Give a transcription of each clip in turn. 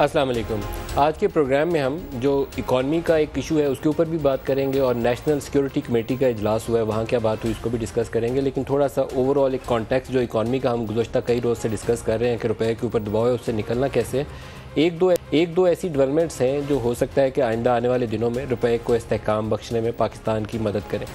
अस्सलाम वालेकुम आज के प्रोग्राम में हम जो इकॉनमी का एक इशू है उसके ऊपर भी बात करेंगे और नेशनल सिक्योरिटी कमेटी का इजलास हुआ है वहाँ क्या बात हुई इसको भी डिस्कस करेंगे लेकिन थोड़ा सा ओवरऑल एक कॉन्टेक्स्ट जो इकॉनमी का हम गुजशत कई रोज़ से डिस्कस कर रहे हैं कि रुपए के ऊपर दबाव है उससे निकलना कैसे एक दो एक दो ऐसी डेवलपमेंट्स हैं जो हो सकता है कि आइंदा आने वाले दिनों में रुपए को इस्तेकाम बख्शने में पाकिस्तान की मदद करें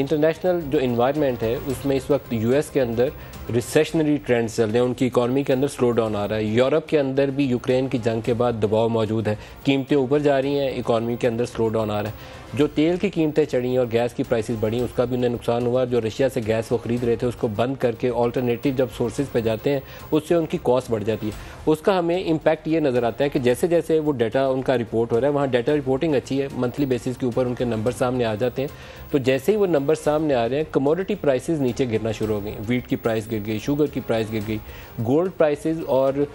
इंटरनेशनल जो इन्वायरमेंट है उसमें इस वक्त यूएस के अंदर रिसेशनरी ट्रेंड्स चल रहे हैं उनकी इकॉनमी के अंदर स्लो डाउन आ रहा है यूरोप के अंदर भी यूक्रेन की जंग के बाद दबाव मौजूद है कीमतें ऊपर जा रही हैं इकॉनमी के अंदर स्लो डाउन आ रहा है जो तेल की कीमतें चढ़ी हैं और गैस की प्राइसेस बढ़ी उसका भी उन्हें नुकसान हुआ जो रशिया से गैस वो ख़रीद रहे थे उसको बंद करके ऑल्टरनेटिव जब सोर्सेज पे जाते हैं उससे उनकी कॉस्ट बढ़ जाती है उसका हमें इम्पैक्ट ये नज़र आता है कि जैसे जैसे वो डाटा उनका रिपोर्ट हो रहा है वहाँ डाटा रिपोर्टिंग अच्छी है मंथली बेसिस के ऊपर उनके नंबर सामने आ जाते हैं तो जैसे ही वो नंबर सामने आ रहे हैं कमोडिटी प्राइसेज नीचे गिरना शुरू हो गई वीट की प्राइस गिर गई शुगर की प्राइस गिर गई गोल्ड प्राइसेस और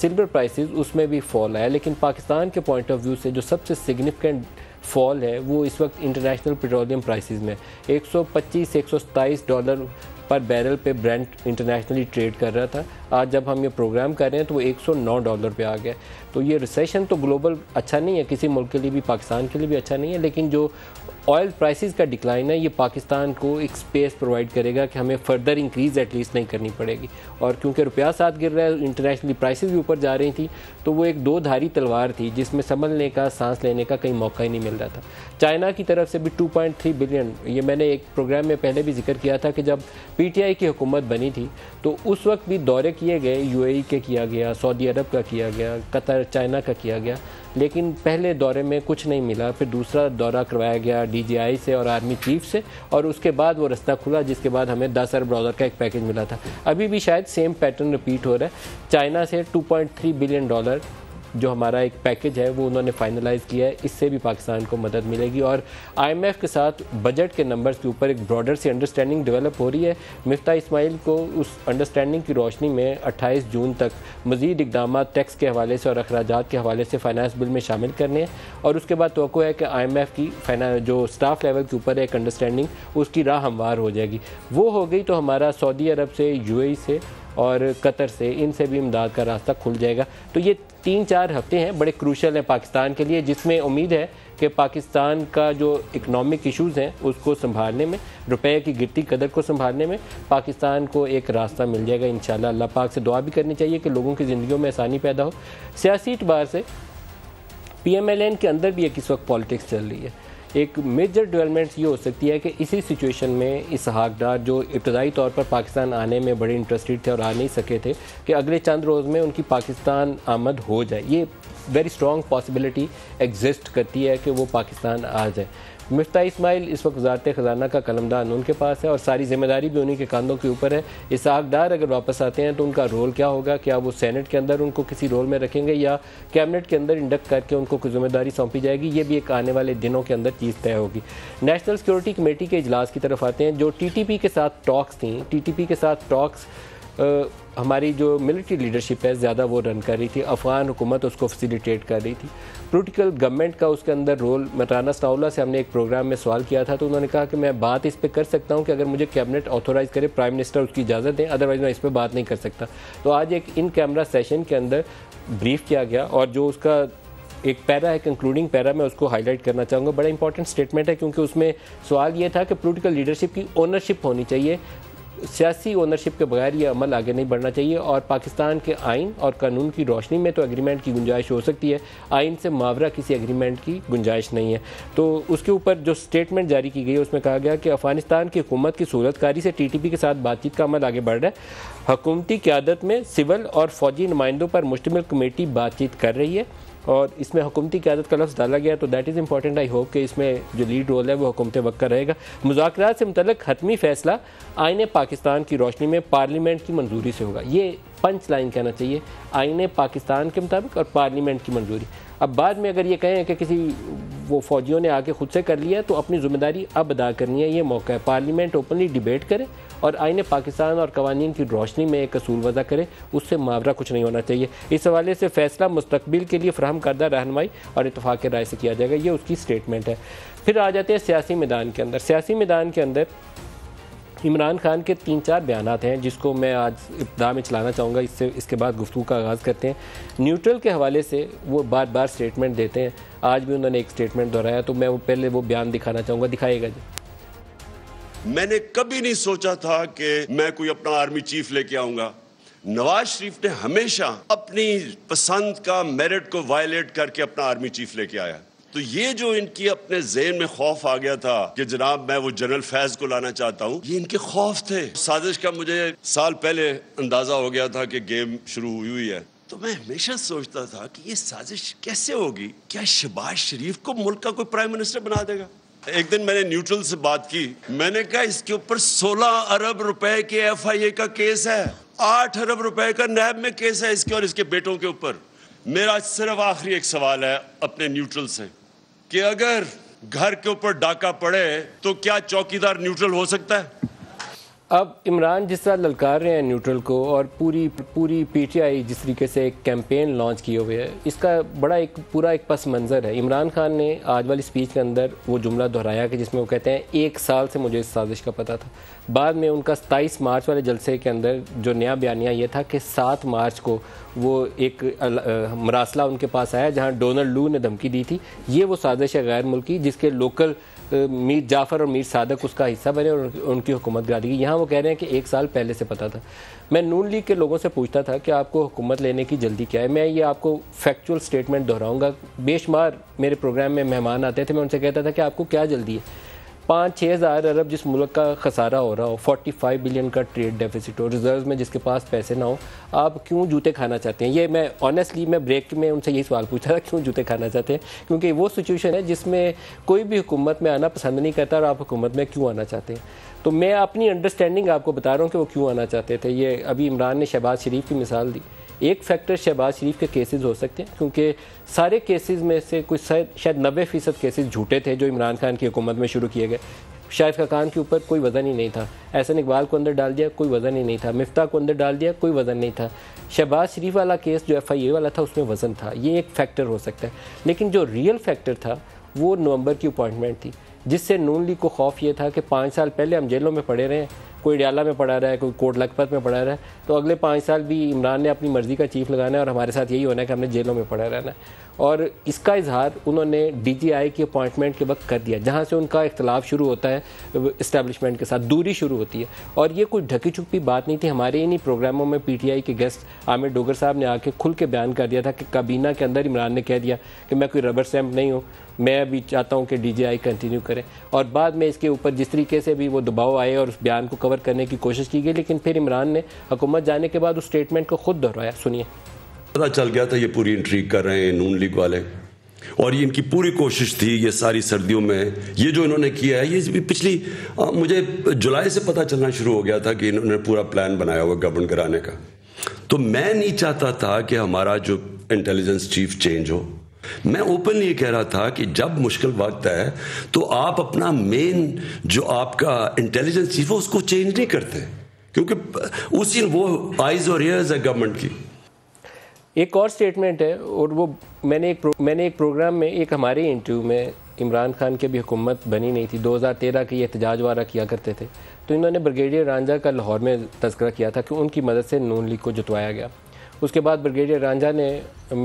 सिल्वर प्राइसेस उसमें भी फॉल आया लेकिन पाकिस्तान के पॉइंट ऑफ व्यू से जो सबसे सिग्निफिकेंट फॉल है वो इस वक्त इंटरनेशनल पेट्रोलियम प्राइसेस में 125 से 127 डॉलर पर बैरल पे ब्रांड इंटरनेशनली ट्रेड कर रहा था आज जब हम ये प्रोग्राम कर रहे हैं तो वो 109 डॉलर पे आ गया तो ये रिसेशन तो ग्लोबल अच्छा नहीं है किसी मुल्क के लिए भी पाकिस्तान के लिए भी अच्छा नहीं है लेकिन जो ऑयल प्राइसेस का डिक्लाइन है ये पाकिस्तान को एक स्पेस प्रोवाइड करेगा कि हमें फर्दर इंक्रीज एटलीस्ट नहीं करनी पड़ेगी और क्योंकि रुपया साथ गिर रहा है इंटरनेशनली प्राइसेस भी ऊपर जा रही थी तो वो एक दो धारी तलवार थी जिसमें संभलने का सांस लेने का कहीं मौका ही नहीं मिल रहा था चाइना की तरफ से भी टू बिलियन ये मैंने एक प्रोग्राम में पहले भी जिक्र किया था कि जब पी की हुकूमत बनी थी तो उस वक्त भी दौरे किए गए यू e के किया गया सऊदी अरब का किया गया कतर चाइना का किया गया लेकिन पहले दौरे में कुछ नहीं मिला फिर दूसरा दौरा करवाया गया डी से और आर्मी चीफ से और उसके बाद वो रास्ता खुला जिसके बाद हमें दस अरब डॉलर का एक पैकेज मिला था अभी भी शायद सेम पैटर्न रिपीट हो रहा है चाइना से 2.3 बिलियन डॉलर जो हमारा एक पैकेज है वो उन्होंने फाइनलाइज़ किया है इससे भी पाकिस्तान को मदद मिलेगी और आईएमएफ के साथ बजट के नंबर्स के ऊपर एक ब्रॉडर सी अंडरस्टैंडिंग डेवलप हो रही है मफ्ता इसमाइल को उस अंडरस्टैंडिंग की रोशनी में अट्ठाईस जून तक मजीद इकदाम टैक्स के हवाले से और अखराज के हवाले से फाइनेंस बिल में शामिल करने हैं और उसके बाद तो है कि आई की जो स्टाफ लेवल के ऊपर एक अंडरस्टैंडिंग उसकी राह हमवार हो जाएगी वो हो गई तो हमारा सऊदी अरब से यू e से और कतर से इनसे भी इमदाद का रास्ता खुल जाएगा तो ये तीन चार हफ्ते हैं बड़े क्रूशल हैं पाकिस्तान के लिए जिसमें उम्मीद है कि पाकिस्तान का जो इकनॉमिक इश्यूज हैं उसको संभालने में रुपए की गिरती कदर को संभालने में पाकिस्तान को एक रास्ता मिल जाएगा इन अल्लाह पाक से दुआ भी करनी चाहिए कि लोगों की ज़िंदगी में आसानी पैदा हो सियासी एतबार से पी एम एल एन के अंदर भी एक इस वक्त पॉलिटिक्स चल रही है एक मेजर डेवलपमेंट ये हो सकती है कि इसी सिचुएशन में इसहाक डार जो इब्तदाई तौर पर पाकिस्तान आने में बड़े इंटरेस्टेड थे और आ नहीं सके थे कि अगले चंद रोज़ में उनकी पाकिस्तान आमद हो जाए ये वेरी स्ट्रॉन्ग पॉसिबिलिटी एग्जिस्ट करती है कि वो पाकिस्तान आ जाए मफ्ता इसमाइल इस वक्त वजारत ख़जाना का कलमदान उनके पास है और सारी जिम्मेदारी भी उन्हीं के कंधों के ऊपर है डार अगर वापस आते हैं तो उनका रोल क्या होगा क्या वो सैनट के अंदर उनको किसी रोल में रखेंगे या कैबिनेट के अंदर इंडक्ट करके उनको कोई जिम्मेदारी सौंपी जाएगी ये भी एक आने वाले दिनों के अंदर चीज़ तय होगी नेशनल सिक्योरिटी कमेटी के इजलास की तरफ आते हैं जो टी के साथ टॉक्स थी टी के साथ टॉक्स हमारी जो मिलिट्री लीडरशिप है ज़्यादा वो रन कर रही थी अफ़गान हुकूमत उसको फैसिलिटेट कर रही थी पोलिटिकल गवर्नमेंट का उसके अंदर रोल मतराना स्टाउला से हमने एक प्रोग्राम में सवाल किया था तो उन्होंने कहा कि मैं बात इस पर कर सकता हूँ कि अगर मुझे कैबिनेट ऑथोराइज़ करे प्राइम मिनिस्टर उसकी इजाज़त दें अदरवाइज़ मैं इस पर बात नहीं कर सकता तो आज एक इन कैमरा सेशन के अंदर ब्रीफ किया गया और जो उसका एक पैरा है कंक्लूडिंग पैरा मैं उसको हाईलाइट करना चाहूँगा बड़ा इंपॉर्टेंट स्टेटमेंट है क्योंकि उसमें सवाल ये था कि पोलिटिकल लीडरशिप की ओनरशिप होनी चाहिए सियासी ओनरशिप के बगैर ये अमल आगे नहीं बढ़ना चाहिए और पाकिस्तान के आइन और कानून की रोशनी में तो एग्रीमेंट की गुंजाइश हो सकती है आइन से मावरा किसी एग्रीमेंट की गुंजाइश नहीं है तो उसके ऊपर जो स्टेटमेंट जारी की गई है उसमें कहा गया कि अफगानिस्तान की हुकूमत की सूरतकारी से टी टी पी के साथ बातचीत का अमल आगे बढ़ रहा है हकूमती क्यादत में सिविल और फौजी नुमाइंदों पर मुश्तमिल कमेटी बातचीत कर रही है और इसमें हुकूमती क्यादत का लफ्ज़ डाला गया तो that is important I hope कि इसमें जो लीड रोल है वो हुकूमत वक्त का रहेगा मुजाकर से मुतल हतमी फैसला आइन पाकिस्तान की रोशनी में पार्लियामेंट की मंजूरी से होगा ये पंच लाइन कहना चाहिए आइन पाकिस्तान के मुताबिक और पार्लियामेंट की मंजूरी अब बाद में अगर ये कहें कि किसी वो फौजियों ने आके खुद से कर लिया तो अपनी जिम्मेदारी अब अदा करनी है ये मौका है पार्लियामेंट ओपनली डिबेट करे और आइन पाकिस्तान और कवानीन की रोशनी में एक असूल वजह करे उससे मावरा कुछ नहीं होना चाहिए इस हवाले से फैसला मुस्तबिल के लिए फ्राहम करदा रहनमाई और इतफाक़ राय से किया जाएगा ये उसकी स्टेटमेंट है फिर आ जाते हैं सियासी मैदान के अंदर सियासी मैदान के अंदर इमरान खान के तीन चार बयान हैं जिसको मैं आज इब्तदा में चलाना चाहूँगा इससे इसके बाद गुफ्तु का आगाज़ करते हैं न्यूट्रल के हवाले से वो बार बार स्टेटमेंट देते हैं आज भी उन्होंने एक स्टेटमेंट दोहराया तो मैं वो पहले वो बयान दिखाना चाहूँगा दिखाएगा जी मैंने कभी नहीं सोचा था कि मैं कोई अपना आर्मी चीफ लेके आऊँगा नवाज शरीफ ने हमेशा अपनी पसंद का मेरिट को वायलेट करके अपना आर्मी चीफ लेके आया तो ये जो इनकी अपने जेन में खौफ आ गया था कि जनाब मैं वो जनरल फैज को लाना चाहता हूँ ये इनके खौफ थे साजिश का मुझे साल पहले अंदाजा हो गया था कि गेम शुरू हुई हुई है तो मैं हमेशा सोचता था कि ये साजिश कैसे होगी क्या शहबाज शरीफ को मुल्क का कोई प्राइम मिनिस्टर बना देगा एक दिन मैंने न्यूट्रल से बात की मैंने कहा इसके ऊपर 16 अरब रुपए के एफआईए का केस है 8 अरब रुपए का नैब में केस है इसके और इसके बेटों के ऊपर मेरा सिर्फ आखिरी एक सवाल है अपने न्यूट्रल से कि अगर घर के ऊपर डाका पड़े तो क्या चौकीदार न्यूट्रल हो सकता है अब इमरान जिस तरह ललकार रहे हैं न्यूट्रल को और पूरी पूरी पीटीआई जिस तरीके से एक कैंपेन लॉन्च किए हुए है इसका बड़ा एक पूरा एक पस मंज़र है इमरान खान ने आज वाली स्पीच के अंदर वो जुमला दोहराया कि जिसमें वो कहते हैं एक साल से मुझे इस साजिश का पता था बाद में उनका सताईस मार्च वाले जलसे के अंदर जो नया बयानिया ये था कि सात मार्च को वो एक मरासला उनके पास आया जहाँ डोनल्ड लू ने धमकी दी थी ये वो साजिश है गैर मुल्की जिसके लोकल मीर जाफ़र और मीर सादक उसका हिस्सा बने और उनकी हुकूमत दी गई यहाँ वो कह रहे हैं कि एक साल पहले से पता था मैं नून लीग के लोगों से पूछता था कि आपको हुकूमत लेने की जल्दी क्या है मैं ये आपको फैक्चुअल स्टेटमेंट दोहराऊँगा बेशुमार मेरे प्रोग्राम में मेहमान आते थे मैं उनसे कहता था कि आपको क्या जल्दी है पाँच छः हज़ार अरब जिस मुल्क का खसारा हो रहा हो फोर्टी फाइव बिलियन का ट्रेड डेफिसिट हो रिजर्व में जिसके पास पैसे ना हो आप क्यों जूते खाना चाहते हैं ये मैं ऑनेस्टली मैं ब्रेक में उनसे यही सवाल पूछा था क्यों जूते खाना चाहते हैं क्योंकि वो सिचुएशन है जिसमें कोई भी हुकूमत में आना पसंद नहीं करता और आप हुकूमत में क्यों आना चाहते हैं तो मैं अपनी अंडरस्टैंडिंग आपको बता रहा हूँ कि वो क्यों आना चाहते थे ये अभी इमरान ने शहबाज शरीफ की मिसाल दी एक फैक्टर शहबाज शरीफ के केसेस हो सकते हैं क्योंकि सारे केसेस में से कुछ शायद नब्बे फ़ीसद केसेज झूठे थे जो इमरान खान की हुकूमत में शुरू किए गए शाहिद खान के ऊपर कोई वज़न ही नहीं था एहसन इकबाल को अंदर डाल दिया कोई वज़न ही नहीं था मिफ्ता को अंदर डाल दिया कोई वज़न नहीं था शहबाज शरीफ वाला केस जो एफ आई ए वाला था उसमें वज़न था ये एक फैक्टर हो सकता है लेकिन जो रियल फैक्टर था वो नवंबर की अपॉइंटमेंट थी जिससे नून लीग को खौफ ये था कि पाँच साल पहले हम जेलों में पड़े रहे हैं कोई डियाला में पढ़ा रहा है कोई कोट लखपत में पढ़ा रहा है तो अगले पाँच साल भी इमरान ने अपनी मर्ज़ी का चीफ लगाना है और हमारे साथ यही होना है कि हमने जेलों में पढ़ा रहना है और इसका इजहार उन्होंने डी जी आई की अपॉइंटमेंट के वक्त कर दिया जहाँ से उनका इख्तलाफ शुरू होता है इस्टेबलिशमेंट के साथ दूरी शुरू होती है और ये कोई ढकी छुपी बात नहीं थी हमारे इन्हीं प्रोग्रामों में पी टी आई के गेस्ट आमिर डोगर साहब ने आके खुल के बयान कर दिया था कि काबीना के अंदर इमरान ने कह दिया कि मैं कोई रबर स्टैम्प नहीं हूँ मैं अभी चाहता हूँ कि डीजीआई कंटिन्यू करें और बाद में इसके ऊपर जिस तरीके से भी वो दबाव आए और उस बयान को कवर करने की कोशिश की गई लेकिन फिर इमरान ने हुकूमत जाने के बाद उस स्टेटमेंट को खुद दोहराया सुनिए पता चल गया था ये पूरी इंट्री कर रहे हैं नून लीग वाले और ये इनकी पूरी कोशिश थी ये सारी सर्दियों में ये जो इन्होंने किया है ये पिछली आ, मुझे जुलाई से पता चलना शुरू हो गया था कि इन्होंने पूरा प्लान बनाया हुआ गवर्न कराने का तो मैं नहीं चाहता था कि हमारा जो इंटेलिजेंस चीफ चेंज हो मैं ओपनली ये कह रहा था कि जब मुश्किल वक्त है तो आप अपना मेन जो आपका इंटेलिजेंस चीफ है उसको चेंज नहीं करते क्योंकि उसी वो आइज और ईयर्स है गवर्नमेंट की एक और स्टेटमेंट है और वो मैंने एक मैंने एक प्रोग्राम में एक हमारे इंटरव्यू में इमरान खान की भी हुकूमत बनी नहीं थी 2013 के एहतजाज वारा किया करते थे तो इन्होंने ब्रिगेडियर रांझा का लाहौर में तस्करा किया था कि उनकी मदद से नून लीग को जुटवाया गया उसके बाद ब्रिगेडियर रांझा ने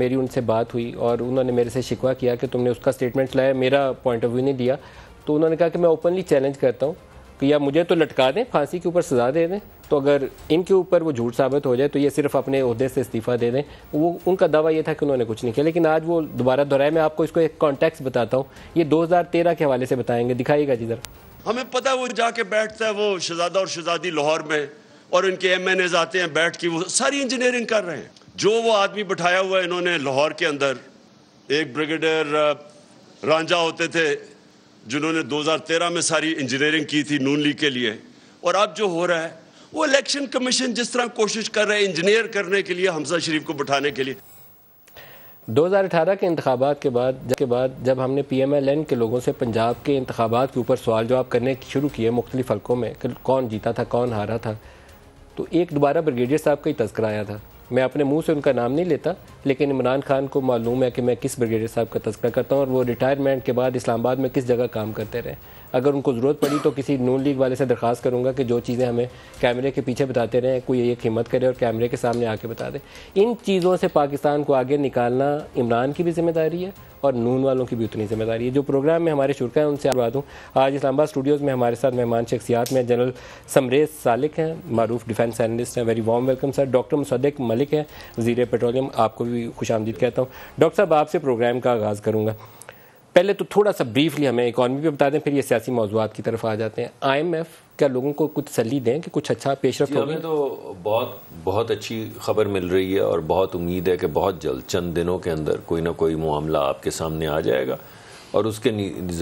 मेरी उनसे बात हुई और उन्होंने मेरे से शिकवा किया कि तुमने उसका स्टेटमेंट लाया मेरा पॉइंट ऑफ व्यू नहीं दिया तो उन्होंने कहा कि मैं ओपनली चैलेंज करता हूँ कि या मुझे तो लटका दें फांसी के ऊपर सज़ा दे दें तो अगर इनके ऊपर वो झूठ साबित हो जाए तो ये सिर्फ अपने अहदे से इस्तीफ़ा दे दें वो उनका दावा ये था कि उन्होंने कुछ नहीं किया लेकिन आज वो दोबारा दोहराए मैं आपको इसको एक कॉन्टेक्स बताता हूँ ये 2013 के हवाले से बताएंगे दिखाइएगा जी जरा हमें पता है वो जाके बैठता है वो शहजादा और शहजादी लाहौर में और इनके एम एन एज आते हैं बैठ के वो सारी इंजीनियरिंग कर रहे हैं जो वो आदमी बैठाया हुआ है इन्होंने लाहौर के अंदर एक ब्रिगेडियर रांझा होते थे जिन्होंने 2013 में सारी इंजीनियरिंग की थी नून लीग के लिए और अब जो हो रहा है वो इलेक्शन कमीशन जिस तरह कोशिश कर रहे हैं इंजीनियर करने के लिए हमजा शरीफ को बैठाने के लिए 2018 के इंतबात के बाद के बाद जब हमने पी एम एल एन के लोगों से पंजाब के इंतबात के ऊपर सवाल जवाब करने शुरू किए मुख्तलिफ हल्कों में कौन जीता था कौन हारा था तो एक दोबारा ब्रिगेडियर साहब का ही तस्करा आया था मैं अपने मुंह से उनका नाम नहीं लेता लेकिन इमरान खान को मालूम है कि मैं किस ब्रिगेडियर साहब का तस्करा करता हूँ और वो रिटायरमेंट के बाद इस्लामाबाद में किस जगह काम करते रहे अगर उनको ज़रूरत पड़ी तो किसी नून लीग वाले से दरख्वास्त करूँगा कि जो चीज़ें हमें कैमरे के पीछे बताते रहें कोई ये हिम्मत करे और कैमरे के सामने आके बता दें इन चीज़ों से पाकिस्तान को आगे निकालना इमरान की भी जिम्मेदारी है और नून वालों की भी उतनी जिम्मेदारी है जो प्रोग्राम में हमारे शुरू हैं उनसे आबाद हूँ आज इस्लामाबाद स्टूडियोज़ में हमारे साथ मेहमान शख्सियात में जनरल समरेज सालिक हैं मरूफ डिफेंस एनलिस्ट हैं very warm welcome sir doctor Musadik Malik हैं वजीर पेट्रोलियम आपको भी खुश आमदीद कहता हूँ डॉक्टर साहब आपसे प्रोग्राम का आगाज़ करूँगा पहले तो थोड़ा सा ब्रीफली हमें इकॉनमी पे बता दें फिर ये सियासी मौजूद की तरफ आ जाते हैं आईएमएफ क्या लोगों को कुछ सली दें कि कुछ अच्छा पेश हो हमें तो बहुत बहुत अच्छी खबर मिल रही है और बहुत उम्मीद है कि बहुत जल्द चंद दिनों के अंदर कोई ना कोई मामला आपके सामने आ जाएगा और उसके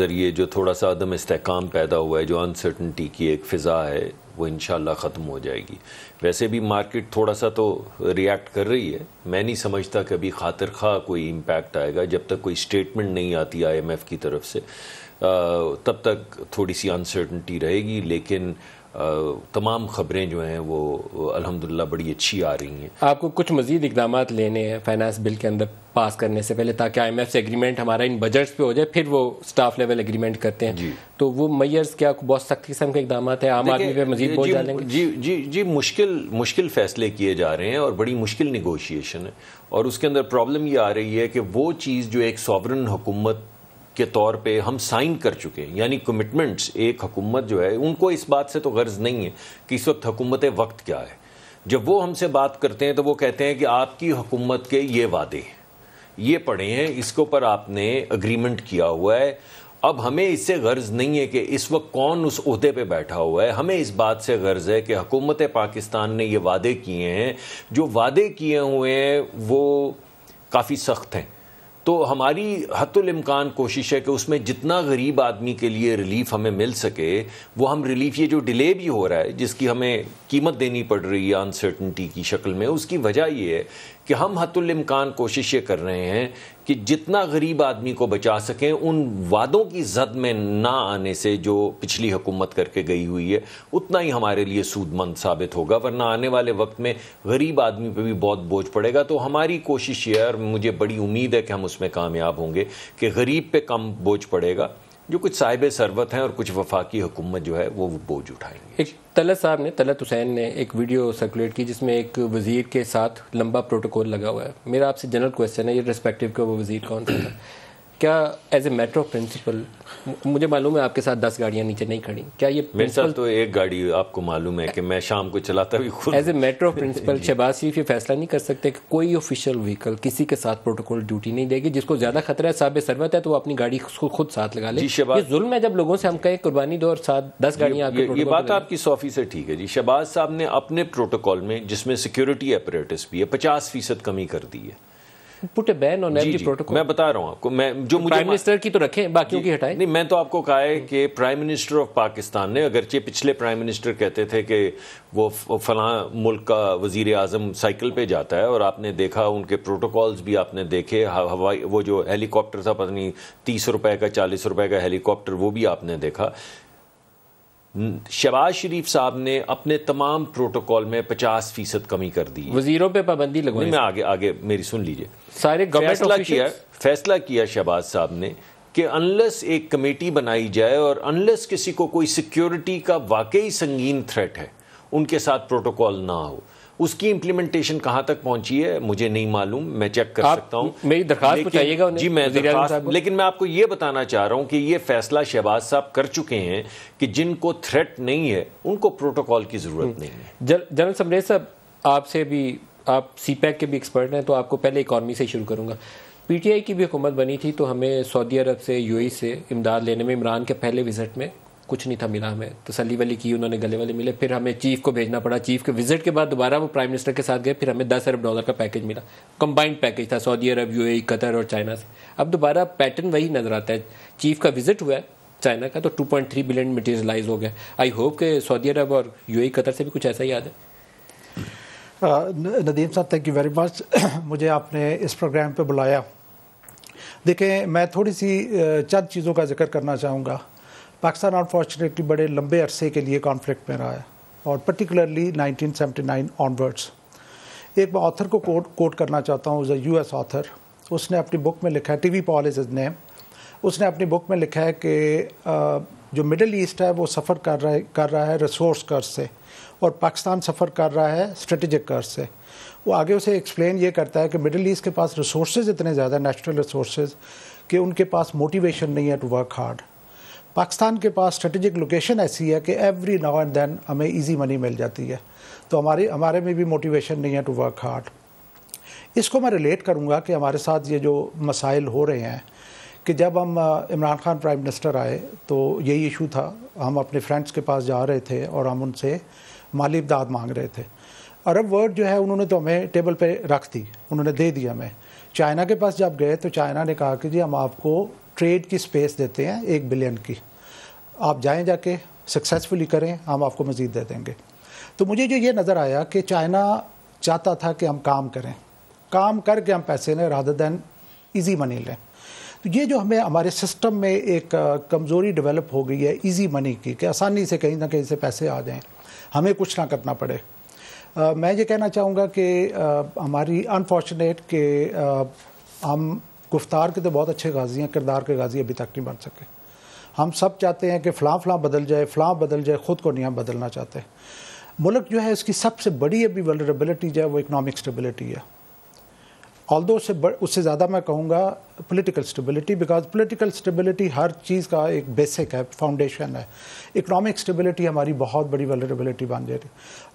ज़रिए जो थोड़ा सा अदम इसकाम पैदा हुआ है जो अनसर्टनटी की एक फ़िज़ा है वो इन ख़त्म हो जाएगी वैसे भी मार्केट थोड़ा सा तो रिएक्ट कर रही है मैं नहीं समझता कि अभी खातर खा कोई इम्पैक्ट आएगा जब तक कोई स्टेटमेंट नहीं आती आईएमएफ की तरफ से तब तक थोड़ी सी अनसर्टनटी रहेगी लेकिन तमाम खबरें जो हैं वो अलहमदिल्ला बड़ी अच्छी आ रही हैं आपको कुछ मजीद इकदाम लेने हैं फाइनेंस बिल के अंदर पास करने से पहले ताकि आई एम एफ से एग्रीमेंट हमारा इन बजट्स पे हो जाए फिर वो स्टाफ लेवल एग्रीमेंट करते हैं जी तो वो मैयर्स क्या बहुत सख्त किस्म के इकदाम है आम आदमी पे मजीद बोझ डालेंगे जी जी जी मुश्किल मुश्किल फैसले किए जा रहे हैं और बड़ी मुश्किल निगोशिएशन है और उसके अंदर प्रॉब्लम ये आ रही है कि वो चीज़ जो एक सॉवरन हुकूमत के तौर पे हम साइन कर चुके हैं यानी कमिटमेंट्स एक हकूमत जो है उनको इस बात से तो गर्ज नहीं है कि इस वक्त हकूमत वक्त क्या है जब वो हमसे बात करते हैं तो वो कहते हैं कि आपकी हकूमत के ये वादे ये पड़े हैं इसके ऊपर आपने अग्रीमेंट किया हुआ है अब हमें इससे गर्ज नहीं है कि इस वक्त कौन उस अहदे पे बैठा हुआ है हमें इस बात से गर्ज है कि हकूमत पाकिस्तान ने ये वादे किए हैं जो वादे किए हुए हैं वो काफ़ी सख्त हैं तो हमारी हतुलमकान कोशिश है कि उसमें जितना गरीब आदमी के लिए रिलीफ हमें मिल सके वो हम रिलीफ ये जो डिले भी हो रहा है जिसकी हमें कीमत देनी पड़ रही है अनसर्टनटी की शक्ल में उसकी वजह ये है कि हम हतुलमकान कोशिश ये कर रहे हैं कि जितना गरीब आदमी को बचा सकें उन वादों की जद में ना आने से जो पिछली हुकूमत करके गई हुई है उतना ही हमारे लिए सूदमंद साबित होगा वरना आने वाले वक्त में गरीब आदमी पे भी बहुत बोझ पड़ेगा तो हमारी कोशिश ये है और मुझे बड़ी उम्मीद है कि हम उसमें कामयाब होंगे कि गरीब पे कम बोझ पड़ेगा जो कुछ साहिब सरवत हैं और कुछ वफाकी हुकूमत जो है वो बोझ उठाएंगे एक तलत साहब ने तलत हुसैन ने एक वीडियो सर्कुलेट की जिसमें एक वजीर के साथ लंबा प्रोटोकॉल लगा हुआ है मेरा आपसे जनरल क्वेश्चन है ये रिस्पेक्टिव का वो वजीर कौन सा था क्या एज ए मेट्रो प्रिंसिपल मुझे मालूम है आपके साथ दस गाड़ियां नीचे नहीं खड़ी क्या ये प्रिंसिपल तो एक गाड़ी आपको मालूम है कि मैं शाम को चलाता भी खुद as a metro principal Shahbaz Sharif ये फैसला नहीं कर सकते कि कोई ऑफिशियल व्हीकल किसी के साथ प्रोटोकॉल ड्यूटी नहीं देगी जिसको ज्यादा खतरा है साहब सरवत है तो वो अपनी गाड़ी खुद साथ लगा ले ये जुल्म है जब लोगों से हम कहें कुर्बानी दो और साथ दस गाड़ियां ये बात आपकी सौ से ठीक है जी शहबाज साहब ने अपने प्रोटोकॉल में जिसमें सिक्योरिटी अपरेटिस भी है पचास फीसद कमी कर दी है put a ban on every protocol मैं बता रहा हूं आपको मैं जो मुझे प्राइम मिनिस्टर की तो रखें बाकियों की हटाएं नहीं मैं तो आपको कहा है कि प्राइम मिनिस्टर ऑफ पाकिस्तान ने अगरचे पिछले प्राइम मिनिस्टर कहते थे कि वो फला मुल्क का वजीर आजम साइकिल पे जाता है और आपने देखा उनके प्रोटोकॉल्स भी आपने देखे हवाई वो जो हेलीकॉप्टर था पता नहीं तीस रुपए का चालीस रुपए का हेलीकॉप्टर वो भी आपने देखा शहबाज शरीफ साहब ने अपने तमाम प्रोटोकॉल में पचास फीसद कमी कर दी वजीरों पे पाबंदी लगवाई मैं आगे आगे मेरी सुन लीजिए सारे फैसला किया फैसला किया शहबाज साहब ने कि अनलस एक कमेटी बनाई जाए और अनलस किसी को कोई सिक्योरिटी का वाकई संगीन थ्रेट है उनके साथ प्रोटोकॉल ना हो उसकी इम्प्लीमेंटेशन कहाँ तक पहुंची है मुझे नहीं मालूम मैं चेक कर सकता हूँ मेरी दरखास्त चाहिएगा जी मैं लेकिन मैं आपको ये बताना चाह रहा हूँ कि ये फैसला शहबाज साहब कर चुके हैं कि जिनको थ्रेट नहीं है उनको प्रोटोकॉल की जरूरत हम्म। नहीं है जनरल समरेज साहब आपसे भी आप सी पैक के भी एक्सपर्ट हैं तो आपको पहले इकॉनमी से शुरू करूँगा पीटीआई की भी हुकूमत बनी थी तो हमें सऊदी अरब से यूएई e से इमदाद लेने में इमरान के पहले विजिट में कुछ नहीं था मिला हमें तसली तो वली की उन्होंने गले वाले मिले फिर हमें चीफ को भेजना पड़ा चीफ के विजिट के बाद दोबारा वो प्राइम मिनिस्टर के साथ गए फिर हमें दस अरब डॉलर का पैकेज मिला कंबाइंड पैकेज था सऊदी अरब यू कतर और चाइना से अब दोबारा पैटर्न वही नज़र आता है चीफ का विजिट हुआ है चाइना का तो 2.3 बिलियन मटेरियलाइज हो गया आई होप के सऊदी अरब और यूएई कतर e, से भी कुछ ऐसा ही याद है नदीम साहब थैंक यू वेरी मच मुझे आपने इस प्रोग्राम पे बुलाया देखें मैं थोड़ी सी चंद चीज़ों का जिक्र करना चाहूँगा पाकिस्तान अनफॉर्चुनेटली बड़े लंबे अरसे के लिए कॉन्फ्लिक्ट में रहा है और पर्टिकुलरली 1979 ऑनवर्ड्स एक मैं ऑथर को कोट कोट करना चाहता हूँ एज यू एस ऑथर उसने अपनी बुक में लिखा है T V Paul is name उसने अपनी बुक में लिखा है कि जो मिडल ईस्ट है वो सफ़र कर रहा है कर रहा है रिसोर्स कर्ज से और पाकिस्तान सफ़र कर रहा है स्ट्रेटजिक कर्ज से वो आगे उसे एक्सप्लेन ये करता है कि मिडल ईस्ट के पास रिसोर्स इतने ज़्यादा नेचुरल रिसोर्स कि उनके पास मोटिवेशन नहीं है टू वर्क हार्ड पाकिस्तान के पास स्ट्रेटेजिक लोकेशन ऐसी है कि एवरी नाउ एंड देन हमें इजी मनी मिल जाती है तो हमारी हमारे में भी मोटिवेशन नहीं है टू वर्क हार्ड इसको मैं रिलेट करूँगा कि हमारे साथ ये जो मसाइल हो रहे हैं कि जब हम इमरान खान प्राइम मिनिस्टर आए तो यही इशू था हम अपने फ्रेंड्स के पास जा रहे थे और हम उनसे माली इमदाद मांग रहे थे अरब वर्ड जो है उन्होंने तो हमें टेबल पर रख दी उन्होंने दे दिया हमें चाइना के पास जब गए तो चाइना ने कहा कि जी हम आपको ट्रेड की स्पेस देते हैं एक बिलियन की आप जाएँ जाके सक्सेसफुली करें हम आपको मज़ीद दे देंगे तो मुझे जो ये नज़र आया कि चाइना चाहता था कि हम काम करें काम करके हम पैसे लें राधा दैन ईजी मनी लें तो ये जो हमें हमारे सिस्टम में एक कमज़ोरी डेवलप हो गई है इजी मनी की कि आसानी से कहीं ना कहीं से पैसे आ जाएं हमें कुछ ना करना पड़े आ, मैं ये कहना चाहूँगा कि आ, हमारी अनफॉर्चुनेट के आ, हम गुफ्तार के तो बहुत अच्छे गाजी हैं किरदार के गाजी अभी तक नहीं बन सके हम सब चाहते हैं कि फ़लाँ फ़लाँ बदल जाए फ़लाँ बदल जाए ख़ुद को नहीं हम बदलना चाहते मुल्क जो है इसकी सबसे बड़ी अभी वलरेबिलिटी जो है वो इकनॉमिक स्टेबिलिटी है ऑल्दो उससे उससे ज़्यादा मैं कहूँगा political stability because political stability हर चीज़ का एक बेसिक है फाउंडेशन है इकोनॉमिक स्टेबिलिटी हमारी बहुत बड़ी वेलरेबिलिटी बन जाती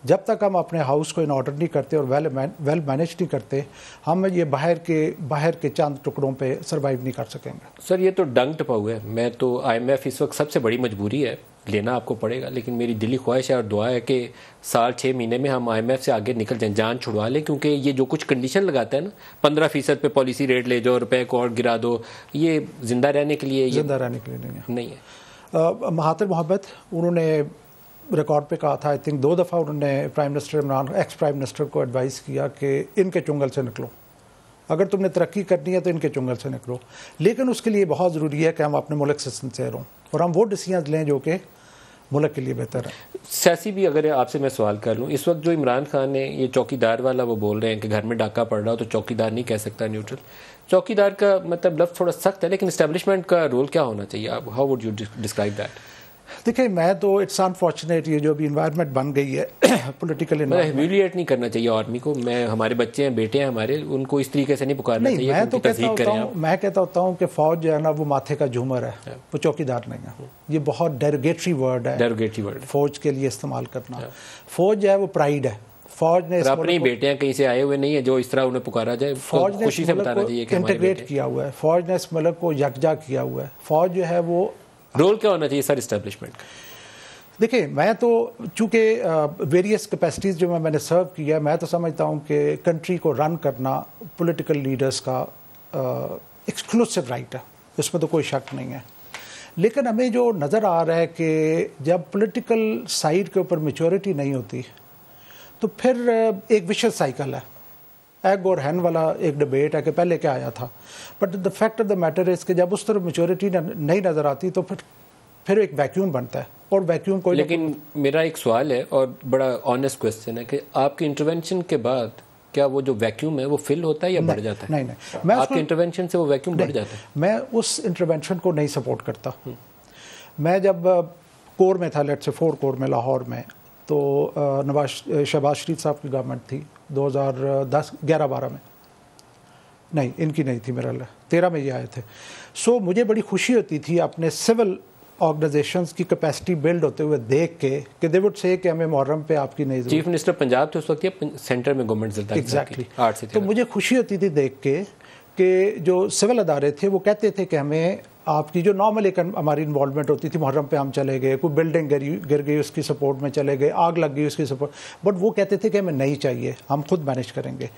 जब तक हम अपने हाउस को इन ऑर्डर नहीं करते और वेल वेल मैनेज नहीं करते हम ये बाहर के बाहर के चांद टुकड़ों पर सर्वाइव नहीं कर सकेंगे सर ये तो डंग टपा हुआ है मैं तो एफ इस वक्त सबसे बड़ी मजबूरी है लेना आपको पड़ेगा लेकिन मेरी दिली ख्वाहिश है और दुआ है कि साल छः महीने में हम आई से आगे निकल जाएँ जान छुड़वा लें क्योंकि ये जो कुछ कंडीशन लगाते हैं ना पंद्रह फीसद पर पॉलिसी रेट ले जाओ रुपए को और गिरा दो ये जिंदा रहने के लिए जिंदा रहने के लिए नहीं है नहीं है महातर मोहब्बत उन्होंने रिकॉर्ड पे कहा था आई थिंक दो दफ़ा उन्होंने prime minister Imran ex prime minister को एडवाइस किया कि इनके चुंगल से निकलो अगर तुमने तरक्की करनी है तो इनके चुंगल से निकलो लेकिन उसके लिए बहुत ज़रूरी है कि हम अपने मुल्क से सिंसेर हों और हम वो डिसीजन लें जो कि मुल्क के लिए बेहतर है सियासी भी अगर आपसे मैं सवाल कर लूँ इस वक्त जो इमरान खान ने ये चौकीदार वाला वो बोल रहे हैं कि घर में डाका पड़ रहा हो तो चौकीदार नहीं कह सकता न्यूट्रल चौकीदार का मतलब लफ्ज़ थोड़ा सख्त है लेकिन इस्टेब्लिशमेंट का रोल क्या होना चाहिए आप how would you describe that देखिए मैं तो इट्स अनफॉर्चुनेट ये जो भी इन्वायरमेंट बन गई है पोलिटिकल मतलब ह्यूमिलिएट नहीं करना चाहिए आर्मी को मैं हमारे बच्चे हैं बेटे हैं हमारे उनको इस तरीके से नहीं पुकारना चाहिए मैं तो कहता होता हूँ मैं कहता होता हूँ कि फौज जो है ना वो माथे का झूमर है हाँ। वो चौकीदार नहीं है ये बहुत डेरोगेटरी वर्ड है डेरोगेटरी वर्ड फौज के लिए इस्तेमाल करना हाँ। फौज जो है वो प्राइड है फौज ने अपने बेटे हैं कहीं से आए हुए नहीं है जो इस तरह उन्हें पुकारा जाए फौज ने खुशी से बताना चाहिए इंटीग्रेट किया हुआ है फौज ने इस मुल्क को यकजा किया हुआ है फौज जो है वो रोल क्या होना चाहिए सर इस्टेब्लिशमेंट देखिए मैं तो चूँकि वेरियस कैपेसिटीज़ जो मैं मैंने सर्व किया मैं तो समझता हूँ कि कंट्री को रन करना पॉलिटिकल लीडर्स का एक्सक्लूसिव राइट है इसमें तो कोई शक नहीं है लेकिन हमें जो नज़र आ रहा है कि जब पॉलिटिकल साइड के ऊपर मेचोरिटी नहीं होती तो फिर एक विशेष साइकिल है एग और हैन वाला एक डिबेट है कि पहले क्या आया था but the fact of the matter is कि जब उस तरफ मेचोरिटी नहीं नज़र आती तो फिर फिर एक वैक्यूम बनता है और वैक्यूम को लेकिन मेरा एक सवाल है और बड़ा ऑनेस्ट क्वेश्चन है कि आपके इंटरवेंशन के बाद क्या वो जो वैक्यूम है वो फिल होता है या बढ़ जाता है नहीं नहीं मैं आपके इंटरवेंशन से वो वैक्यूम बढ़ जाता है मैं उस इंटरवेंशन को नहीं सपोर्ट करता हम्म। मैं जब कोर में था लेट से फोर कोर में लाहौर में तो नवाज शहबाज शरीफ साहब की गवर्नमेंट थी 2010 11 12 में नहीं इनकी नहीं थी मेरा तेरह में ये आए थे सो so, मुझे बड़ी खुशी होती थी अपने सिविल ऑर्गेनाइजेशन की कैपेसिटी बिल्ड होते हुए देख के कि दे वुड से कि हमें मुहर्रम पे आपकी नहीं चीफ मिनिस्टर पंजाब थे उस वक्त सेंटर में गवर्नमेंट एग्जैक्टली exactly. तो मुझे खुशी होती थी देख के कि जो सिविल अदारे थे वो कहते थे कि हमें आपकी जो नॉर्मल एक हमारी इन्वॉल्वमेंट होती थी मुहर्रम पे हम चले गए कोई बिल्डिंग गिर गिर गई उसकी सपोर्ट में चले गए आग लग गई उसकी सपोर्ट बट वो कहते थे कि हमें नहीं चाहिए हम खुद मैनेज करेंगे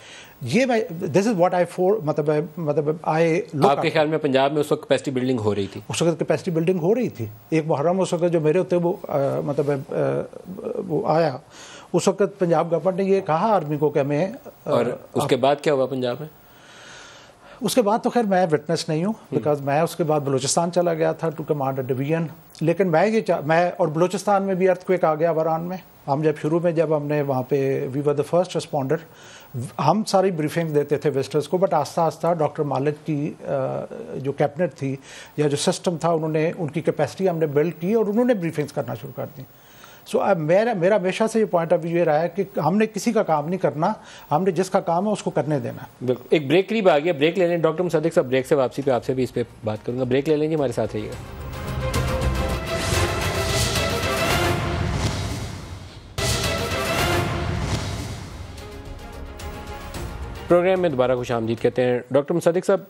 ये मैं this is what I for मतलब मतलब आई आपके ख्याल में पंजाब में उस वक्त कैपेसिटी बिल्डिंग हो रही थी उस वक्त कैपेसिटी बिल्डिंग हो रही थी एक मुहर्रम उस वक्त जो मेरे होते वो मतलब वो आया उस वक्त पंजाब गवर्नमेंट ने ये कहा आर्मी को कि हमें और उसके बाद क्या हुआ पंजाब में उसके बाद तो खैर मैं विटनेस नहीं हूँ बिकॉज हम्म। मैं उसके बाद बलूचिस्तान चला गया था टू कमांड अ डिवीजन लेकिन मैं ये मैं और बलूचिस्तान में भी अर्थक्वेक आ गया वरान में हम जब शुरू में जब हमने वहाँ पे we were the first responder हम सारी ब्रीफिंग देते थे विजिटर्स को बट आस्ता आस्ता डॉक्टर मालिक की जो कैबिनेट थी या जो सिस्टम था उन्होंने उनकी कैपेसिटी हमने बिल्ड की और उन्होंने ब्रीफिंग्स करना शुरू कर दी सो so, अब मेरा मेरा हमेशा से ये पॉइंट ऑफ व्यू ये रहा है कि हमने किसी का काम नहीं करना हमने जिसका काम है उसको करने देना बिल्कुल एक ब्रेक करीब आ गया ब्रेक ले लें डॉक्टर मुसदिक साहब ब्रेक से वापसी पे आपसे भी इस पर बात करूंगा ब्रेक ले लेंगे हमारे साथ रहिएगा प्रोग्राम में दोबारा खुश आमदीद कहते हैं डॉक्टर मुसदिक साहब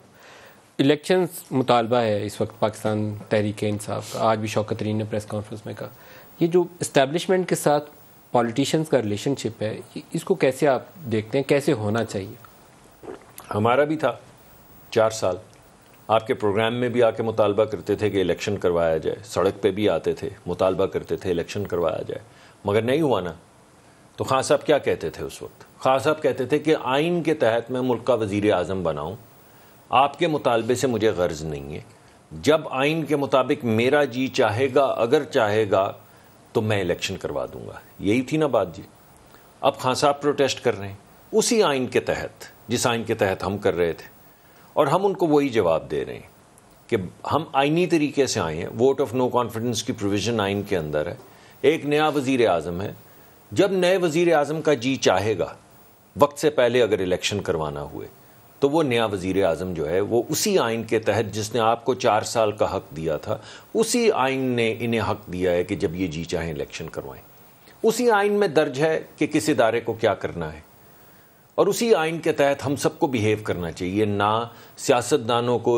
इलेक्शंस मुतालबा है इस वक्त पाकिस्तान तहरीक इंसाफ का आज भी शौकत तरीन ने प्रेस कॉन्फ्रेंस में कहा ये जो इस्टेब्लिशमेंट के साथ पॉलिटिशियंस का रिलेशनशिप है इसको कैसे आप देखते हैं कैसे होना चाहिए हमारा भी था चार साल आपके प्रोग्राम में भी आके मुतालबा करते थे कि इलेक्शन करवाया जाए सड़क पे भी आते थे मुतालबा करते थे इलेक्शन करवाया जाए मगर नहीं हुआ ना तो खान साहब क्या कहते थे उस वक्त खान साहब कहते थे कि आइन के तहत मैं मुल्क का वजीर अजम बनाऊँ आपके मुतालबे से मुझे गर्ज नहीं है जब आइन के मुताबिक मेरा जी चाहेगा अगर चाहेगा तो मैं इलेक्शन करवा दूंगा यही थी ना बात जी अब खान साहब प्रोटेस्ट कर रहे हैं उसी आइन के तहत जिस आइन के तहत हम कर रहे थे और हम उनको वही जवाब दे रहे हैं कि हम आइनी तरीके से आए हैं वोट ऑफ नो कॉन्फिडेंस की प्रोविज़न आइन के अंदर है एक नया वज़ी अजम है जब नए वज़ी अजम का जी चाहेगा वक्त से पहले अगर इलेक्शन करवाना हुए तो वो नया वजीर अजम जो है वो उसी आइन के तहत जिसने आपको चार साल का हक दिया था उसी आइन ने इन्हें हक दिया है कि जब ये जी चाहें इलेक्शन करवाएं उसी आइन में दर्ज है कि किस इदारे को क्या करना है और उसी आइन के तहत हम सबको बिहेव करना चाहिए ना सियासतदानों को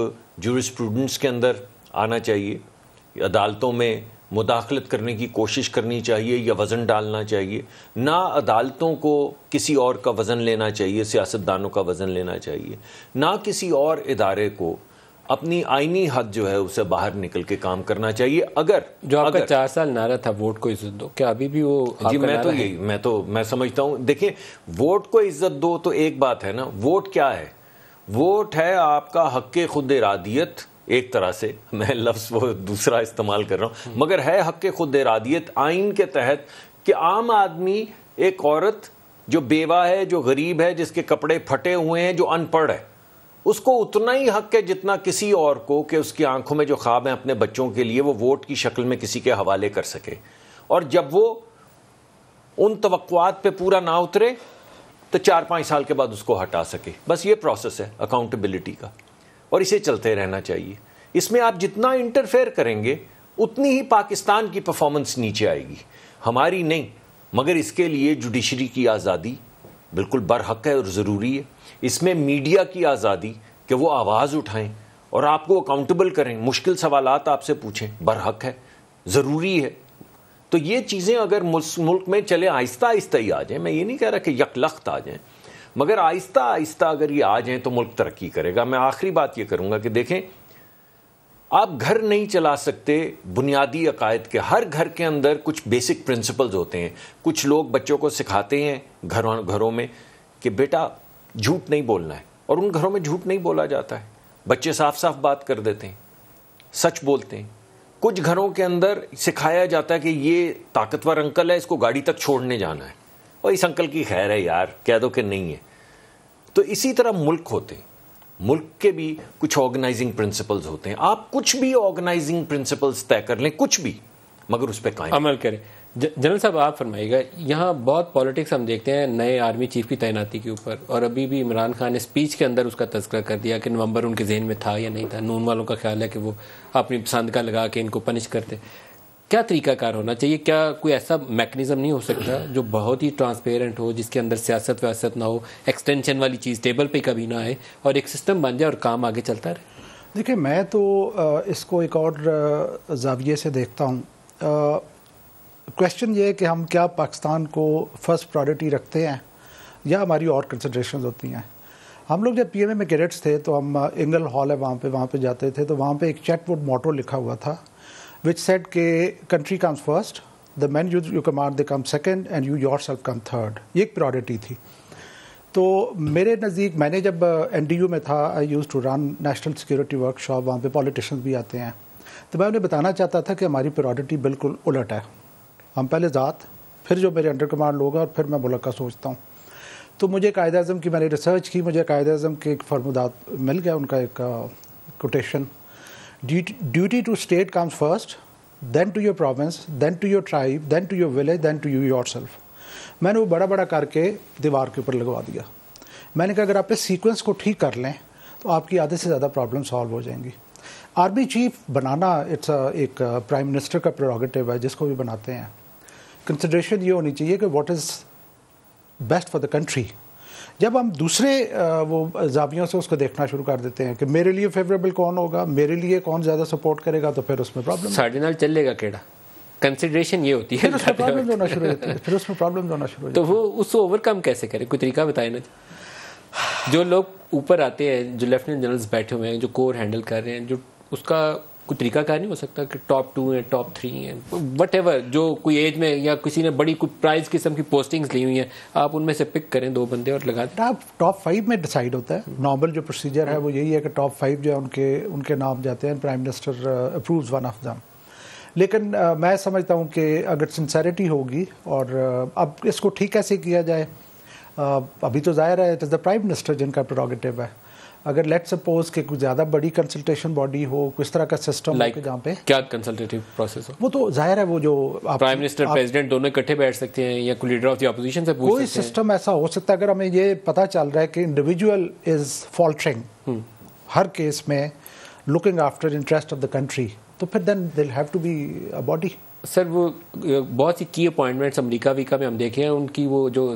स्टूडेंट्स के अंदर आना चाहिए अदालतों में मुदाखलत करने की कोशिश करनी चाहिए या वज़न डालना चाहिए ना अदालतों को किसी और का वज़न लेना चाहिए सियासतदानों का वज़न लेना चाहिए ना किसी और इदारे को अपनी आईनी हद जो है उसे बाहर निकल के काम करना चाहिए अगर जो आपका अगर, चार साल नारा था वोट को इज्जत दो क्या अभी भी वो जी मैं तो यही मैं तो मैं समझता हूँ देखिए वोट को इज्जत दो तो एक बात है ना वोट क्या है वोट है आपका हक खुद इरादियत एक तरह से मैं लफ्ज़ वो दूसरा इस्तेमाल कर रहा हूँ मगर है हक खुद इरादियत आइन के तहत कि आम आदमी एक औरत जो बेवा है जो गरीब है जिसके कपड़े फटे हुए हैं जो अनपढ़ है उसको उतना ही हक है जितना किसी और को कि उसकी आंखों में जो ख्वाब है अपने बच्चों के लिए वो वोट की शक्ल में किसी के हवाले कर सके और जब वो उन तवक्कुआत पे पूरा ना उतरे तो चार पाँच साल के बाद उसको हटा सके बस ये प्रोसेस है अकाउंटेबिलिटी का और इसे चलते रहना चाहिए इसमें आप जितना इंटरफेयर करेंगे उतनी ही पाकिस्तान की परफॉर्मेंस नीचे आएगी हमारी नहीं मगर इसके लिए जुडिशरी की आज़ादी बिल्कुल बरहक है और ज़रूरी है इसमें मीडिया की आज़ादी कि वो आवाज़ उठाएं और आपको अकाउंटेबल करें मुश्किल सवाल आपसे पूछें बरहक है ज़रूरी है तो ये चीज़ें अगर मुल्क में चले आहिस्ता आहिस्ता ही आ जाएं मैं ये नहीं कह रहा कि यकलख्त आ जाएं मगर आहिस्ता आहिस्ता अगर ये आ जाए तो मुल्क तरक्की करेगा मैं आखिरी बात ये करूँगा कि देखें आप घर नहीं चला सकते बुनियादी अकायद के हर घर के अंदर कुछ बेसिक प्रिंसिपल्स होते हैं कुछ लोग बच्चों को सिखाते हैं घरों घरों में कि बेटा झूठ नहीं बोलना है और उन घरों में झूठ नहीं बोला जाता है बच्चे साफ साफ बात कर देते हैं सच बोलते हैं कुछ घरों के अंदर सिखाया जाता है कि ये ताकतवर अंकल है इसको गाड़ी तक छोड़ने जाना है इस अंकल की खैर है यार कह दो कि नहीं है तो इसी तरह मुल्क होते हैं मुल्क के भी कुछ ऑर्गेनाइजिंग प्रिंसिपल्स होते हैं आप कुछ भी ऑर्गेनाइजिंग प्रिंसिपल्स तय कर लें कुछ भी मगर उस पर कायम अमल करें जनरल साहब आप फरमाइएगा यहाँ बहुत पॉलिटिक्स हम देखते हैं नए आर्मी चीफ की तैनाती के ऊपर और अभी भी इमरान खान ने स्पीच के अंदर उसका तस्करा कर दिया कि नवंबर उनके जहन में था या नहीं था नून वालों का ख्याल है कि वो अपनी पसंद का लगा के इनको पनिश करते क्या तरीकाकार होना चाहिए क्या कोई ऐसा मैकेनिज्म नहीं हो सकता जो बहुत ही ट्रांसपेरेंट हो जिसके अंदर सियासत व्यासत ना हो एक्सटेंशन वाली चीज़ टेबल पे कभी ना आए और एक सिस्टम बन जाए और काम आगे चलता रहे देखिए मैं तो इसको एक और जाविये से देखता हूँ क्वेश्चन ये है कि हम क्या पाकिस्तान को फर्स्ट प्रायोरिटी रखते हैं या हमारी और कंसिड्रेशन होती हैं हम लोग जब पीएमए में कैडेट्स थे तो हम इंगल हॉल है वहाँ पे वहाँ पे जाते थे तो वहाँ पे एक चैट वुड मोटो लिखा हुआ था which said country comes first, the men you, you command they come second and you yourself come third. ये एक प्रायोरिटी थी तो मेरे नज़दीक मैंने जब एन डी यू में था I use to run national security workshop वहाँ पे पॉलिटिशन भी आते हैं तो मैं उन्हें बताना चाहता था कि हमारी प्रायोरिटी बिल्कुल उलट है हम पहले ज़ात फिर जो मेरे अंडर कमांड लोग हैं और फिर मैं मुल्क का सोचता हूँ तो मुझे कायद अजम की मैंने रिसर्च की मुझे कायद अजम के एक फरमुदात मिल गया उनका एक quotation uh, duty to state comes first then to your province then to your tribe then to your village then to you yourself मैंने वो बड़ा बड़ा करके दीवार के ऊपर लगवा दिया मैंने कहा अगर आप इस सीक्वेंस को ठीक कर लें तो आपकी आधे से ज़्यादा प्रॉब्लम सॉल्व हो जाएंगी आर्मी चीफ बनाना इट्स एक प्राइम uh, मिनिस्टर का प्रोगेटिव है जिसको भी बनाते हैं कंसिड्रेशन ये होनी चाहिए कि what is best for the country जब हम दूसरे वो जावियों से उसको देखना शुरू कर देते हैं कि मेरे लिए फेवरेबल कौन होगा मेरे लिए कौन ज़्यादा सपोर्ट करेगा तो फिर उसमें प्रॉब्लम साढ़े नाल चलेगा केड़ा कंसिडरेशन ये होती है फिर प्रॉब्लम होना शुरू होती है फिर उसमें प्रॉब्लम होना शुरू तो वो उसको ओवरकम कैसे करें कोई तरीका बताए ना जो लोग ऊपर आते हैं जो लेफ्टिनेंट जनरल्स बैठे हुए हैं जो कोर हैंडल कर रहे हैं जो उसका कोई तरीका तरीकाकार नहीं हो सकता कि टॉप टू हैं टॉप थ्री हैं वट एवर जो कोई एज में या किसी ने बड़ी कोई प्राइज किस्म की पोस्टिंग्स ली हुई हैं आप उनमें से पिक करें दो बंदे और लगा दें आप टॉप फाइव में डिसाइड होता है नॉर्मल जो प्रोसीजर है वो यही है कि टॉप फाइव जो है उनके उनके नाम जाते हैं prime minister approves one of them लेकिन आ, uh, मैं समझता हूँ कि अगर सिंसेरिटी होगी और uh, अब इसको ठीक कैसे किया जाए आ, uh, अभी तो जाहिर है it is the prime minister जिनका प्रोगेटिव है अगर लेट सपोज के कुछ ज़्यादा बड़ी कंसल्टेशन बॉडी हो किस तरह का सिस्टम like, हो पे क्या कंसल्टेटिव प्रोसेस हो वो तो जाहिर है वो जो प्राइम मिनिस्टर प्रेसिडेंट दोनों इकट्ठे बैठ सकते हैं या कोई लीडर ऑफ द अपोजिशन से पूछ कोई सिस्टम ऐसा हो सकता है अगर हमें ये पता चल रहा है कि इंडिविजुअल इज फॉल्टरिंग हर केस में looking after interest of the country तो फिर then they'll have to be a body sir वो बहुत सी की अपॉइंटमेंट्स अमेरिका वीका में हम देखे हैं उनकी वो जो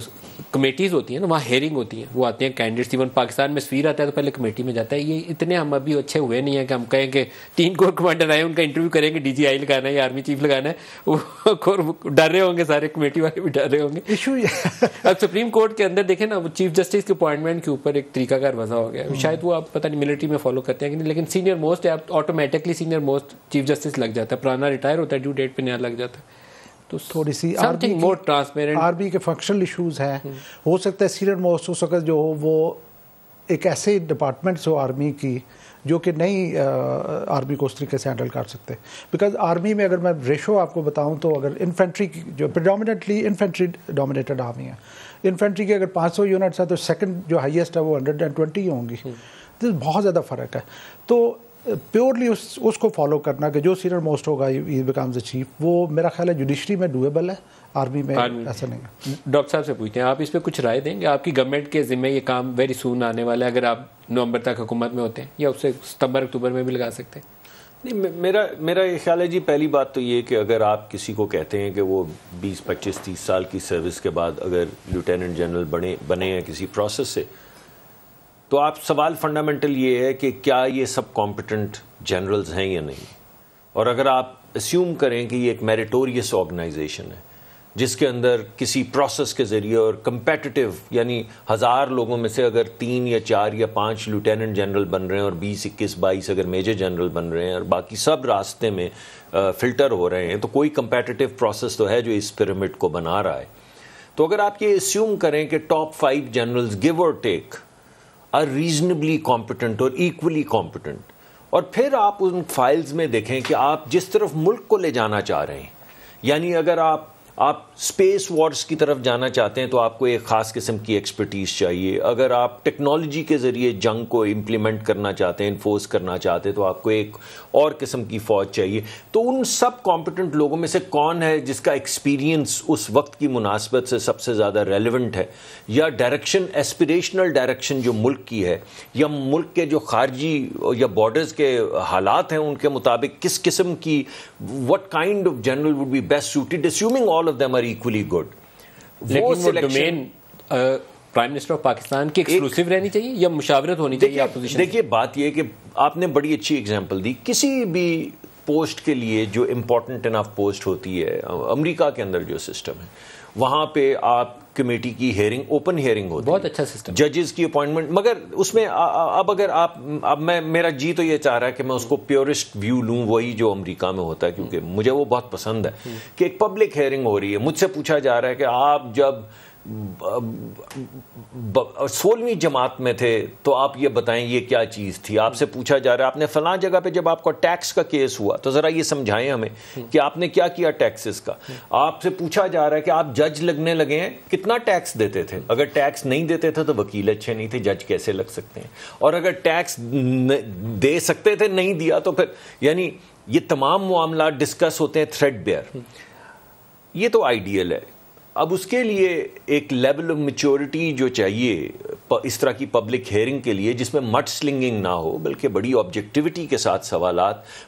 कमेटीज होती हैं ना तो वहाँ हेयरिंग होती हैं वो आते हैं कैंडिडेट्स इवन पाकिस्तान में स्वीर आता है तो पहले कमेटी में जाता है ये इतने हम अभी अच्छे हुए नहीं है कि हम कहें कि तीन कोर कमांडर आए उनका इंटरव्यू करेंगे डी जी आई लगाना है या आर्मी चीफ लगाना है वो कोर डर रहे होंगे सारे कमेटी वाले भी डर रहे होंगे इशू अब सुप्रीम कोर्ट के अंदर देखें ना वो चीफ जस्टिस के अपॉइंटमेंट के ऊपर एक तरीकाकार वजह हो गया हम्म। शायद वो आप पता नहीं मिलिट्री में फॉलो करते हैं कि नहीं लेकिन सीनियर मोस्ट है आप automatically senior most chief justice लग जाता है पुराना रिटायर होता है ड्यू डेट पर नया लग जाता है तो थोड़ी सी समथिंग मोर ट्रांसपेरेंट आरबी के फंक्शनल इश्यूज हैं हम्म। हो सकता है सीरियर मोस्ट उस वक्त जो हो वो एक ऐसे डिपार्टमेंट्स हो आर्मी की जो कि नहीं आर्मी को उस तरीके से हैंडल कर सकते बिकॉज आर्मी में अगर मैं रेशो आपको बताऊं तो अगर इन्फेंट्री की जो प्रिडामिनेटली इन्फेंट्री डोमिनेटेड आर्मी है इन्फेंट्री की अगर 500 यूनिट्स हैं तो सेकंड जो हाईएस्ट है वो 120 होंगी हम्म। तो बहुत ज़्यादा फ़र्क है तो प्योरली उस उसको फॉलो करना कि जो सीनियर मोस्ट होगा बिकम्स द चीफ वो मेरा ख्याल है जुडिशरी में डूएबल है आर्मी में आर्मी ऐसा नहीं डॉक्टर hmm. साहब से पूछते हैं आप इस पर कुछ राय देंगे आपकी गवर्नमेंट के जिम्मे ये काम वेरी सून आने वाला है अगर आप नवंबर तक हुकूमत में होते हैं या उससे सितंबर अक्टूबर में भी लगा सकते हैं नहीं मेरा मेरा ये ख्याल है जी पहली बात तो ये कि अगर आप किसी को कहते हैं कि वो 20 25 30 साल की सर्विस के बाद अगर लेफ्टिनेंट जनरल बने बने हैं किसी प्रोसेस से तो आप सवाल फंडामेंटल ये है कि क्या ये सब कॉम्पिटेंट जनरल्स हैं या नहीं और अगर आप अस्यूम करें कि ये एक मेरिटोरियस ऑर्गेनाइजेशन है जिसके अंदर किसी प्रोसेस के ज़रिए और कंपेटिटिव यानी हज़ार लोगों में से अगर तीन या चार या पाँच लेफ्टिनेंट जनरल बन रहे हैं और बीस इक्कीस बाईस अगर मेजर जनरल बन रहे हैं और बाकी सब रास्ते में फ़िल्टर हो रहे हैं तो कोई कंपेटिटिव प्रोसेस तो है जो इस पिरामिड को बना रहा है तो अगर आप ये अस्यूम करें कि टॉप फाइव जनरल्स गिव और टेक आर रीजनेबली कॉम्पिटेंट और इक्वली कॉम्पिटेंट और फिर आप उन फाइल्स में देखें कि आप जिस तरफ मुल्क को ले जाना चाह रहे हैं यानी अगर आप आप स्पेस वॉर्स की तरफ जाना चाहते हैं तो आपको एक ख़ास किस्म की एक्सपर्टीज़ चाहिए अगर आप टेक्नोलॉजी के ज़रिए जंग को इम्प्लीमेंट करना चाहते हैं इन्फोर्स करना चाहते हैं तो आपको एक और किस्म की फ़ौज चाहिए तो उन सब कॉम्पिटेंट लोगों में से कौन है जिसका एक्सपीरियंस उस वक्त की मुनासबत से सबसे ज़्यादा रेलिवेंट है या डायरेक्शन एस्परेशनल डायरेक्शन जो मुल्क की है या मुल्क के जो खारजी या बॉर्डर्स के हालात हैं उनके मुताबिक किस किस्म की what kind of general would be best suited all all of them are equally good वो domain prime minister of Pakistan की एक्सक्लूसिव रहनी चाहिए या मुशावरत होनी चाहिए अपोजिशन देखिए बात यह कि आपने बड़ी अच्छी एग्जांपल दी किसी भी पोस्ट के लिए जो इम्पोर्टेंट इनफ पोस्ट होती है अमेरिका के अंदर जो सिस्टम है वहाँ पे आप कमेटी की हेयरिंग ओपन हेयरिंग होती बहुत अच्छा सिस्टम जजेस की अपॉइंटमेंट मगर उसमें अब अगर आप अब मैं मेरा जी तो ये चाह रहा है कि मैं उसको प्योरिस्ट व्यू लूँ वही जो अमेरिका में होता है क्योंकि मुझे वो बहुत पसंद है हम्म। कि एक पब्लिक हेयरिंग हो रही है मुझसे पूछा जा रहा है कि आप जब सोलहवीं जमात में थे तो आप ये बताएं ये क्या चीज़ थी आपसे पूछा जा रहा है आपने फलां जगह पे जब आपका टैक्स का केस हुआ तो ज़रा ये समझाएं हमें कि आपने क्या किया टैक्सेस का आपसे पूछा जा रहा है कि आप जज लगने लगे हैं कितना टैक्स देते थे अगर टैक्स नहीं देते थे तो वकील अच्छे नहीं थे जज कैसे लग सकते हैं और अगर टैक्स दे सकते थे नहीं दिया तो फिर यानी ये तमाम मामला डिस्कस होते हैं थ्रेड बेयर ये तो आइडियल है अब उसके लिए एक लेवल ऑफ मेच्योरिटी जो चाहिए इस तरह की पब्लिक हेयरिंग के लिए जिसमें मट स्लिंगिंग ना हो बल्कि बड़ी ऑब्जेक्टिविटी के साथ सवाल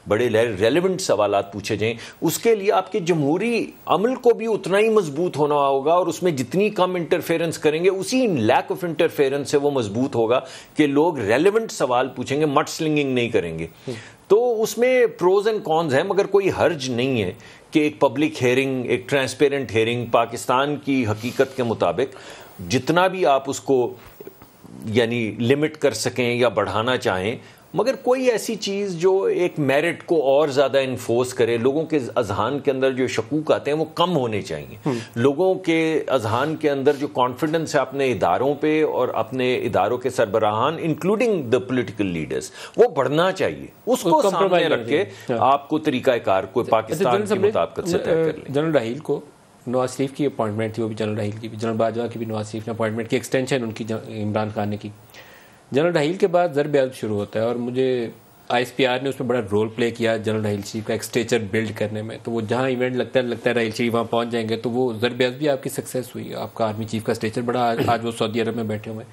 बड़े रेलिवेंट सवाल पूछे जाएं उसके लिए आपके जमहूरी अमल को भी उतना ही मजबूत होना होगा और उसमें जितनी कम इंटरफेरेंस करेंगे उसी लैक ऑफ इंटरफेरेंस से वो मजबूत होगा कि लोग रेलिवेंट सवाल पूछेंगे मट स्लिंगिंग नहीं करेंगे हम्म। तो उसमें प्रोज एंड कॉन्स हैं मगर कोई हर्ज नहीं है कि एक पब्लिक हेयरिंग एक ट्रांसपेरेंट हेयरिंग पाकिस्तान की हकीकत के मुताबिक जितना भी आप उसको यानी लिमिट कर सकें या बढ़ाना चाहें मगर कोई ऐसी चीज़ जो एक मेरिट को और ज़्यादा इन्फोर्स करे लोगों के अजहान के अंदर जो शकूक आते हैं वो कम होने चाहिए हम्म। लोगों के अजहान के अंदर जो कॉन्फिडेंस है अपने इदारों पे और अपने इदारों के सरबराहान इंक्लूडिंग द पोलिटिकल लीडर्स वो बढ़ना चाहिए उसको सामने रख के हाँ। आपको तरीक़ाकार को अच्छा, अच्छा, पाकिस्तान के मुताबिक से तय कर जनरल राहील को नवाज शरीफ की अपॉइंटमेंट थी वो भी जनरल राहील की भी जनरल बाजवा की भी नवाज शरीफ ने अपॉइंटमेंट की एक्सटेंशन उनकी इमरान खान ने की जनरल ढाहिल के बाद ज़रब आज शुरू होता है और मुझे आईएसपीआर ने उसमें बड़ा रोल प्ले किया जनरल राहल शरीफ का एक्सटेचर स्टेचर बिल्ड करने में तो वो जहाँ इवेंट लगता है लगता है राहल शरीफ वहाँ पहुँच जाएंगे तो वो जरबेज भी आपकी सक्सेस हुई आपका आर्मी चीफ का स्टेचर बड़ा आज वो सऊदी अरब में बैठे हुए हैं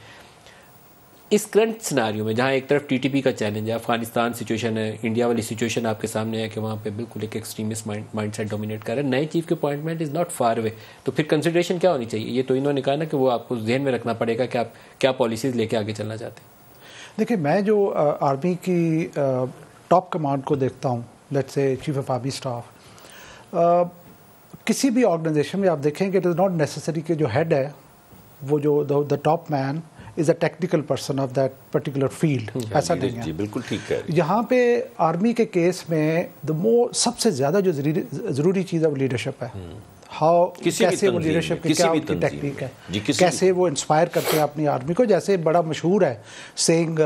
इस करंट सिनारियो में जहाँ एक तरफ टीटीपी का चैलेंज है अफगानिस्तान सिचुएशन है इंडिया वाली सिचुएशन आपके सामने है कि वहाँ पे बिल्कुल एक extremist mind mind set dominate कर रहा है नए चीफ के appointment is not far away तो फिर कंसिडरेशन क्या होनी चाहिए ये तो इन्होंने कहा ना कि वो आपको जहन में रखना पड़ेगा कि आप क्या पॉलिसीज़ लेके आगे चलना चाहते हैं देखिए मैं जो आर्मी की टॉप कमांड को देखता हूँ लेट से चीफ ऑफ आर्मी स्टाफ किसी भी ऑर्गेनाइजेशन में आप देखेंगे इट इज़ नॉट नेसेसरी कि जो हेड है वो जो the top man is a technical person of that particular field ऐसा नहीं है बिल्कुल ठीक है यहाँ पे आर्मी के केस में द मो सबसे ज़्यादा जो ज़रूरी चीज़ है वो लीडरशिप है हाउ hmm. कैसे वो लीडरशिप की क्या उनकी टेक्निक है कैसे वो इंस्पायर करते हैं अपनी आर्मी को जैसे बड़ा मशहूर है सेंग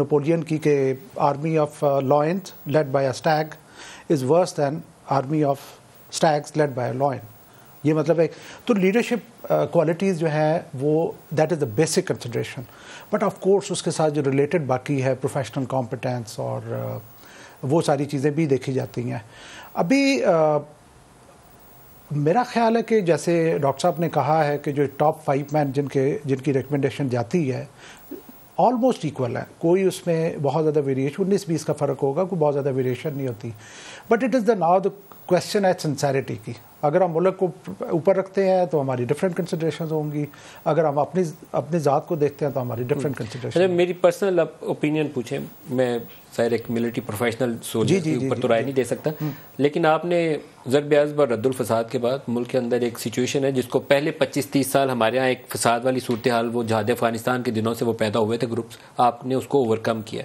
नपोलियन uh, uh, की के army of lions led by a stag is worse than army of stags led by a lion ये मतलब है तो लीडरशिप क्वालिटीज़ uh, जो है वो that is the basic consideration but of course उसके साथ जो रिलेटेड बाकी है प्रोफेशनल कॉम्पिटेंस और uh, वो सारी चीज़ें भी देखी जाती हैं अभी uh, मेरा ख्याल है कि जैसे डॉक्टर साहब ने कहा है कि जो टॉप फाइव मैन जिनके जिनकी रिकमेंडेशन जाती है ऑलमोस्ट इक्वल है कोई उसमें बहुत ज़्यादा वेरिएशन उन्नीस बीस का फ़र्क होगा कोई बहुत ज़्यादा वेरिएशन नहीं होती but it is the now the question है सेंसैरिटी की अगर हम मुल्क को ऊपर रखते हैं तो हमारी डिफरेंट कंसिड्रेशन होंगी अगर हम अपनी अपनी ज़ात को देखते हैं तो हमारी डिफरेंट हम्म। अच्छा, कंसिड्रेशन मेरी पर्सनल ओपिनियन पूछें मैं शायद एक मिलिट्री प्रोफेशनल सोच जी, जी, ऊपर तो राय नहीं दे सकता हम्म। लेकिन आपने जरब व रद्दुल फसाद के बाद मुल्क के अंदर एक सिचुएशन है जिसको पहले 25-30 साल हमारे यहाँ एक फसाद वाली सूरत हाल वो जहाद अफगानिस्तान के दिनों से वो पैदा हुए थे ग्रुप्स आपने उसको ओवरकम किया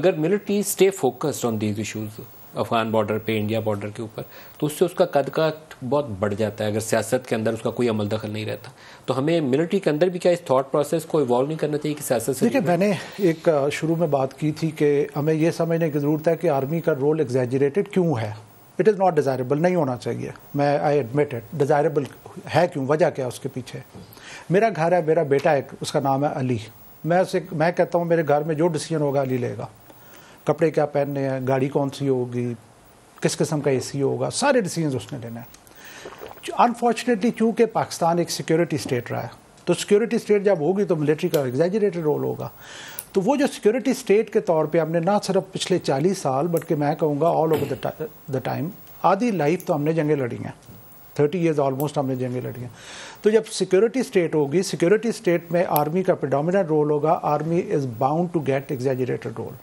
अगर military stay focused on these issues Afghan border पे इंडिया बॉर्डर के ऊपर तो उससे उसका कद का बहुत बढ़ जाता है अगर सियासत के अंदर उसका कोई अमल दखल नहीं रहता तो हमें मिलिट्री के अंदर भी क्या इस थॉट प्रोसेस को इवॉल्व नहीं करना चाहिए कि सियासत से देखिए मैंने एक शुरू में बात की थी कि हमें यह समझने की ज़रूरत है कि आर्मी का रोल एग्जैजरेटेड क्यों है इट इज़ नॉट डिज़ायरेबल नहीं होना चाहिए मैं आई एडमिट इट डिज़ायरेबल है क्यों वजह क्या है उसके पीछे मेरा घर है मेरा बेटा एक उसका नाम है अली मैं उसे मैं कहता हूँ मेरे घर में जो डिसीजन होगा अली लेगा कपड़े क्या पहनने हैं गाड़ी कौन सी होगी किस किस्म का सी होगा सारे डिसीजन उसने लेना है अनफॉर्चुनेटली चूँकि पाकिस्तान एक सिक्योरिटी स्टेट रहा है तो सिक्योरिटी स्टेट जब होगी तो मिलिट्री का एग्जेजरेटेड रोल होगा तो वो जो सिक्योरिटी स्टेट के तौर पे हमने ना सिर्फ पिछले 40 साल बल्कि मैं कहूँगा ऑल ओवर द टाइम आधी लाइफ तो हमने जंगें लड़ी हैं थर्टी ईयर्स ऑलमोस्ट हमने जंगें लड़ी हैं तो जब सिक्योरिटी स्टेट होगी सिक्योरिटी स्टेट में आर्मी का प्रडामिनेट रोल होगा army is bound to get exaggerated role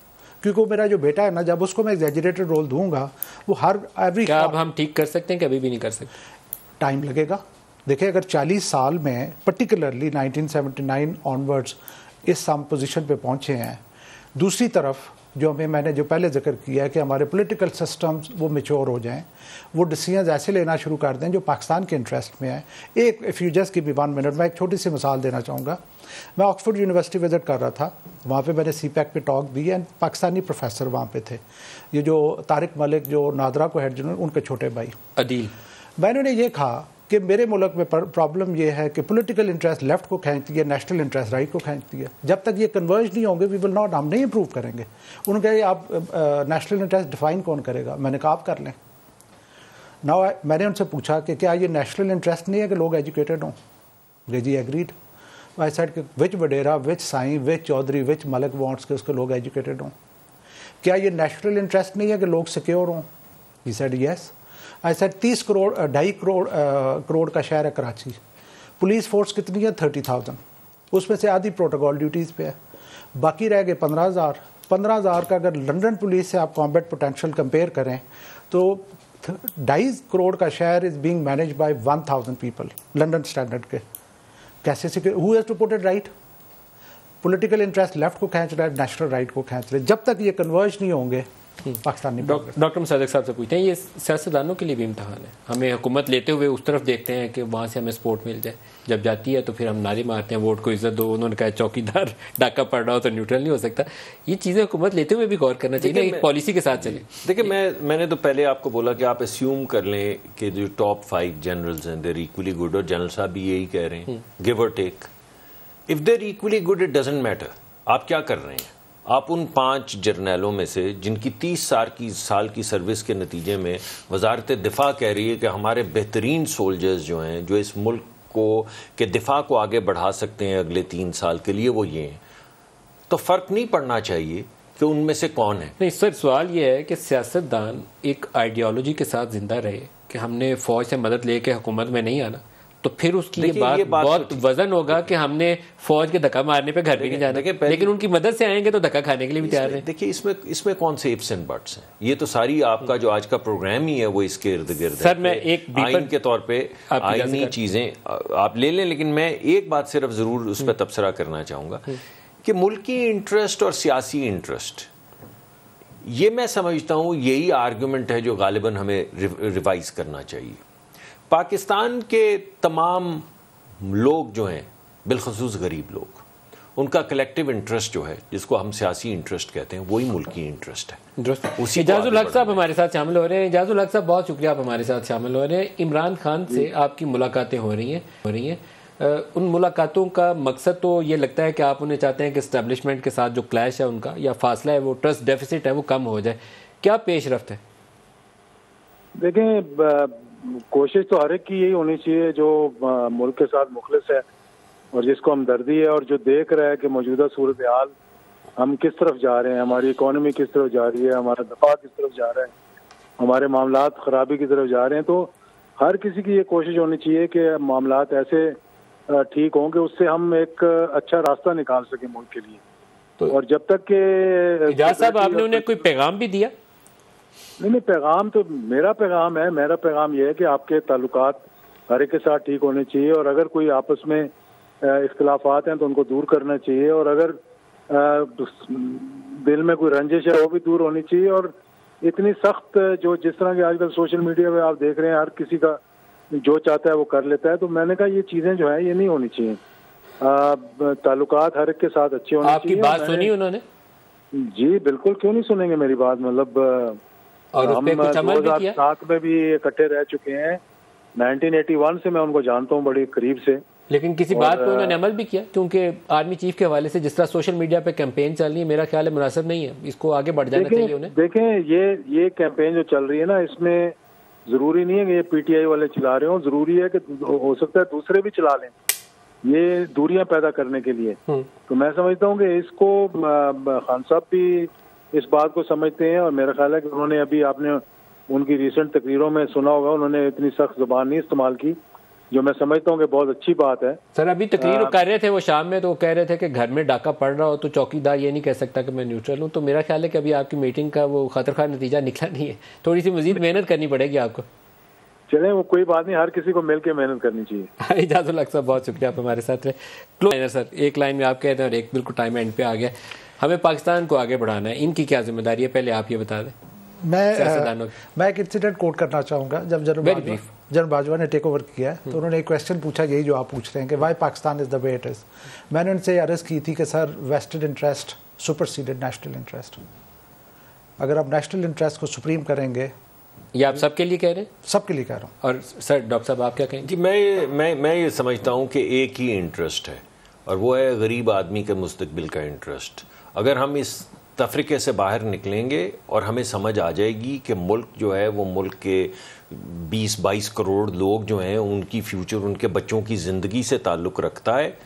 क्योंकि वो मेरा जो बेटा है ना जब उसको मैं एग्जेजरेटेड रोल दूंगा वो हर एवरी क्या अब हम ठीक कर सकते हैं कि अभी भी नहीं कर सकते टाइम लगेगा देखिए अगर 40 साल में पर्टिकुलरली 1979 ऑनवर्ड्स इस सम पोजीशन पे पहुंचे हैं दूसरी तरफ जो हमें मैंने जो पहले जिक्र किया है कि हमारे पॉलिटिकल सिस्टम्स वो मेच्योर हो जाएं वो डिसीजन ऐसे लेना शुरू कर दें जो पाकिस्तान के इंटरेस्ट में है एक फ्यूजर्स की भी वन मिनट मैं एक छोटी सी मिसाल देना चाहूँगा मैं ऑक्सफोर्ड यूनिवर्सिटी विज़िट कर रहा था वहाँ पे मैंने सी पैक पर टॉक दी एंड पाकिस्तानी प्रोफेसर वहाँ पे थे ये जो तारिक मलिक जो नादरा को हेड जिन्होंने उनके छोटे भाई अदील मैंने उन्हें ये कहा कि मेरे मुल्क में प्रॉब्लम यह है कि पॉलिटिकल इंटरेस्ट लेफ्ट को खींचती है नेशनल इंटरेस्ट राइट को खींचती है जब तक ये कन्वर्ज नहीं होंगे वी विल नॉट हम नहीं इम्प्रूव करेंगे उनके आप नेशनल इंटरेस्ट डिफाइन कौन करेगा मैंने कहा आप कर लें ना मैंने उनसे पूछा कि क्या ये नेशनल इंटरेस्ट नहीं है कि लोग एजुकेटेड हों जी जी एग्रीड आई सेड कि which wadera which Sai which Chaudhry which Malik wants के उसके लोग एजुकेटेड हों क्या ये नेशनल इंटरेस्ट नहीं है कि लोग सिक्योर हों he said yes I said तीस करोड़ ढाई करोड़ करोड़ का शहर है कराची पुलिस फोर्स कितनी है थर्टी थाउजेंड उसमें से आधी प्रोटोकॉल ड्यूटीज़ पे है बाकी रह गए पंद्रह हज़ार पंद्रह हज़ार का अगर लंदन पुलिस से आप कॉम्बैट पोटेंशियल कंपेयर करें तो ढाई करोड़ का शहर is being manage by one thousand people London standard के कैसे secure who has to put it right political interest left को खींच रहा है नेशनल राइट को खींच रहे जब तक ये कन्वर्ज नहीं होंगे हम्म। पाकिस्तानी डॉक्टर मुसादक साहब से पूछते हैं ये सियासतदानों के लिए भी इम्तहान है हमें हुकूमत लेते हुए उस तरफ देखते हैं कि वहाँ से हमें सपोर्ट मिल जाए जब जाती है तो फिर हम नारे मारते हैं वोट को इज्जत दो उन्होंने कहा चौकीदार डाका पड़ रहा हो तो न्यूट्रल नहीं हो सकता ये चीज़ें हुकूमत लेते हुए भी गौर करना चाहिए पॉलिसी के साथ चले देखिए मैं मैंने तो पहले आपको बोला कि आप एस्यूम कर लें कि जो टॉप फाइव जनरल्स हैं देर इक्वली गुड और जनरल साहब भी यही कह रहे हैं गिव और take if they're equally good it doesn't matter आप क्या कर रहे हैं आप उन पांच जर्नैलों में से जिनकी तीस साल की साल की सर्विस के नतीजे में वजारत दिफा कह रही है कि हमारे बेहतरीन सोल्जर्स जो हैं जो इस मुल्क को के दिफा को आगे बढ़ा सकते हैं अगले तीन साल के लिए वो ये हैं तो फ़र्क नहीं पड़ना चाहिए कि उनमें से कौन है नहीं सर सवाल ये है कि सियासतदान एक आइडियोलॉजी के साथ ज़िंदा रहे कि हमने फ़ौज से मदद लेके हुकूमत में नहीं आना तो फिर उसकी ये बात, ये बात तो बहुत वजन होगा कि हमने फौज के धक्का मारने पे घर भी नहीं जाना लेकिन उनकी मदद से आएंगे तो धक्का खाने के लिए भी तैयार है देखिए इसमें इसमें कौन से इफ्स एंड बट्स हैं ये तो सारी आपका जो आज का प्रोग्राम ही है वो इसके इर्द गिर्द सर मैं तो एक आइन के तौर पर आईनी चीज़ें आप ले लें लेकिन मैं एक बात सिर्फ ज़रूर उस पर तबसरा करना चाहूंगा हम्म। कि मुल्की इंटरेस्ट और सियासी इंटरेस्ट ये मैं समझता हूँ यही आर्ग्यूमेंट है जो गालिबा हमें रिवाइज करना चाहिए पाकिस्तान के तमाम लोग जो हैं बिलखसूस गरीब लोग उनका कलेक्टिव इंटरेस्ट जो है जिसको हम सियासी इंटरेस्ट कहते हैं वही मुल्की इंटरेस्ट है उसी इजाजुल हक साहब हमारे साथ शामिल हो रहे हैं इजाजुल हक साहब बहुत शुक्रिया आप हमारे साथ शामिल हो रहे हैं इमरान खान से आपकी मुलाकातें हो रही हैं हो रही हैं उन मुलाकातों का मकसद तो ये लगता है कि आप उन्हें चाहते हैं कि इस्टेब्लिशमेंट के साथ जो क्लैश है उनका या फासला है वो ट्रस्ट डेफिसिट है वो कम हो जाए क्या पेश रफ्त है देखें कोशिश तो हर एक की यही होनी चाहिए जो मुल्क के साथ मुखलिस है और जिसको हम दर्दी है और जो देख रहा है कि मौजूदा सूरत हाल हम किस तरफ जा रहे हैं हमारी इकोनॉमी किस तरफ जा रही है हमारा दफा किस तरफ जा रहा है हमारे मामला खराबी की तरफ जा रहे हैं तो हर किसी की ये कोशिश होनी चाहिए कि मामला ऐसे ठीक हों कि उससे हम एक अच्छा रास्ता निकाल सकें मुल्क के लिए तो और जब तक के साहब आपने उन्हें कोई पैगाम भी दिया नहीं नहीं पैगाम तो मेरा पैगाम है मेरा पैगाम यह है कि आपके ताल्लुकात हर एक के साथ ठीक होने चाहिए और अगर कोई आपस में इख्तलाफात हैं तो उनको दूर करना चाहिए और अगर दिल में कोई रंजिश है वो भी दूर होनी चाहिए और इतनी सख्त जो जिस तरह के आजकल सोशल मीडिया पे आप देख रहे हैं हर किसी का जो चाहता है वो कर लेता है तो मैंने कहा ये चीज़ें जो है ये नहीं होनी चाहिए ताल्लुकात हर एक के साथ अच्छे होने आपकी बात सुनी उन्होंने जी बिल्कुल क्यों नहीं सुनेंगे मेरी बात मतलब और हम दो हजार सात में भी इकट्ठे रह चुके हैं 1981 से मैं उनको जानता हूँ बड़ी करीब से लेकिन किसी बात पर उन्होंने अमल भी किया क्योंकि आर्मी चीफ के हवाले से जिस तरह सोशल मीडिया पे कैंपेन चल रही है मेरा ख्याल है मुनासिब नहीं है इसको आगे बढ़ जाना चाहिए उन्हें देखें ये ये कैंपेन जो चल रही है ना इसमें जरूरी नहीं है कि ये पीटीआई वाले चला रहे हो जरूरी है कि हो सकता है दूसरे भी चला लें ये दूरियां पैदा करने के लिए हम्म। तो मैं समझता हूँ कि इसको खान साहब भी इस बात को समझते हैं और मेरा ख्याल है कि उन्होंने अभी आपने उनकी रिसेंट तकरीरों में सुना होगा उन्होंने इतनी सख्त जुबान नहीं इस्तेमाल की जो मैं समझता हूँ कि बहुत अच्छी बात है सर अभी तकरीर कर रहे थे वो शाम में तो वो कह रहे थे कि घर में डाका पड़ रहा हो तो चौकीदार ये नहीं कह सकता कि मैं न्यूट्रल हूँ तो मेरा ख्याल है कि अभी आपकी मीटिंग का वो खतर खा नतीजा निकला नहीं है थोड़ी सी मजीद मेहनत करनी पड़ेगी आपको चले वो कोई बात नहीं हर किसी को मिलकर मेहनत करनी चाहिए हाँ, इजाजुल अक्सर बहुत शुक्रिया आप हमारे साथ रहे सर एक लाइन में आप कहते हैं और एक बिल्कुल टाइम एंड पे आ गया हमें पाकिस्तान को आगे बढ़ाना है इनकी क्या जिम्मेदारी है पहले आप ये बता दें मैं मैं एक इंसिडेंट कोट करना चाहूँगा जब जनरल बाजवा जनरल बाजवा ने टेक ओवर किया हम्म। तो उन्होंने एक क्वेश्चन पूछा यही जो आप पूछ रहे हैं कि why Pakistan is the way it is मैंने उनसे अरेज की थी कि sir vested interest superseded national interest अगर आप नेशनल इंटरेस्ट को सुप्रीम करेंगे ये आप सबके लिए कह रहे हैं सबके लिए कह रहा हूँ और सर डॉक्टर साहब आप क्या कहेंगे जी मैं मैं मैं ये समझता हूँ कि एक ही इंटरेस्ट है और वो है गरीब आदमी के मुस्तबिल का इंटरेस्ट अगर हम इस तफरीके से बाहर निकलेंगे और हमें समझ आ जाएगी कि मुल्क जो है वो मुल्क के 20-22 करोड़ लोग जो हैं उनकी फ्यूचर उनके बच्चों की ज़िंदगी से ताल्लुक़ रखता है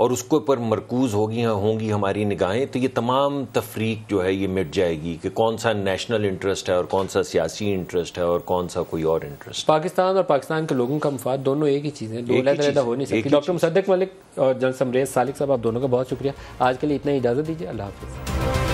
और उसके ऊपर मरकूज़ होगी हाँ, होंगी हमारी निगाहें तो ये तमाम तफरीक जो है ये मिट जाएगी कि कौन सा नेशनल इंटरेस्ट है और कौन सा सियासी इंटरेस्ट है और कौन सा कोई और इंटरेस्ट पाकिस्तान और पाकिस्तान के लोगों का मफाद दोनों एक ही चीज़ है दो डॉक्टर मुसदक मलिक और जनसमरेज सालिक साहब आप दोनों का बहुत शुक्रिया आज के लिए इतना इजाज़त दीजिए अल्लाह हाफिज़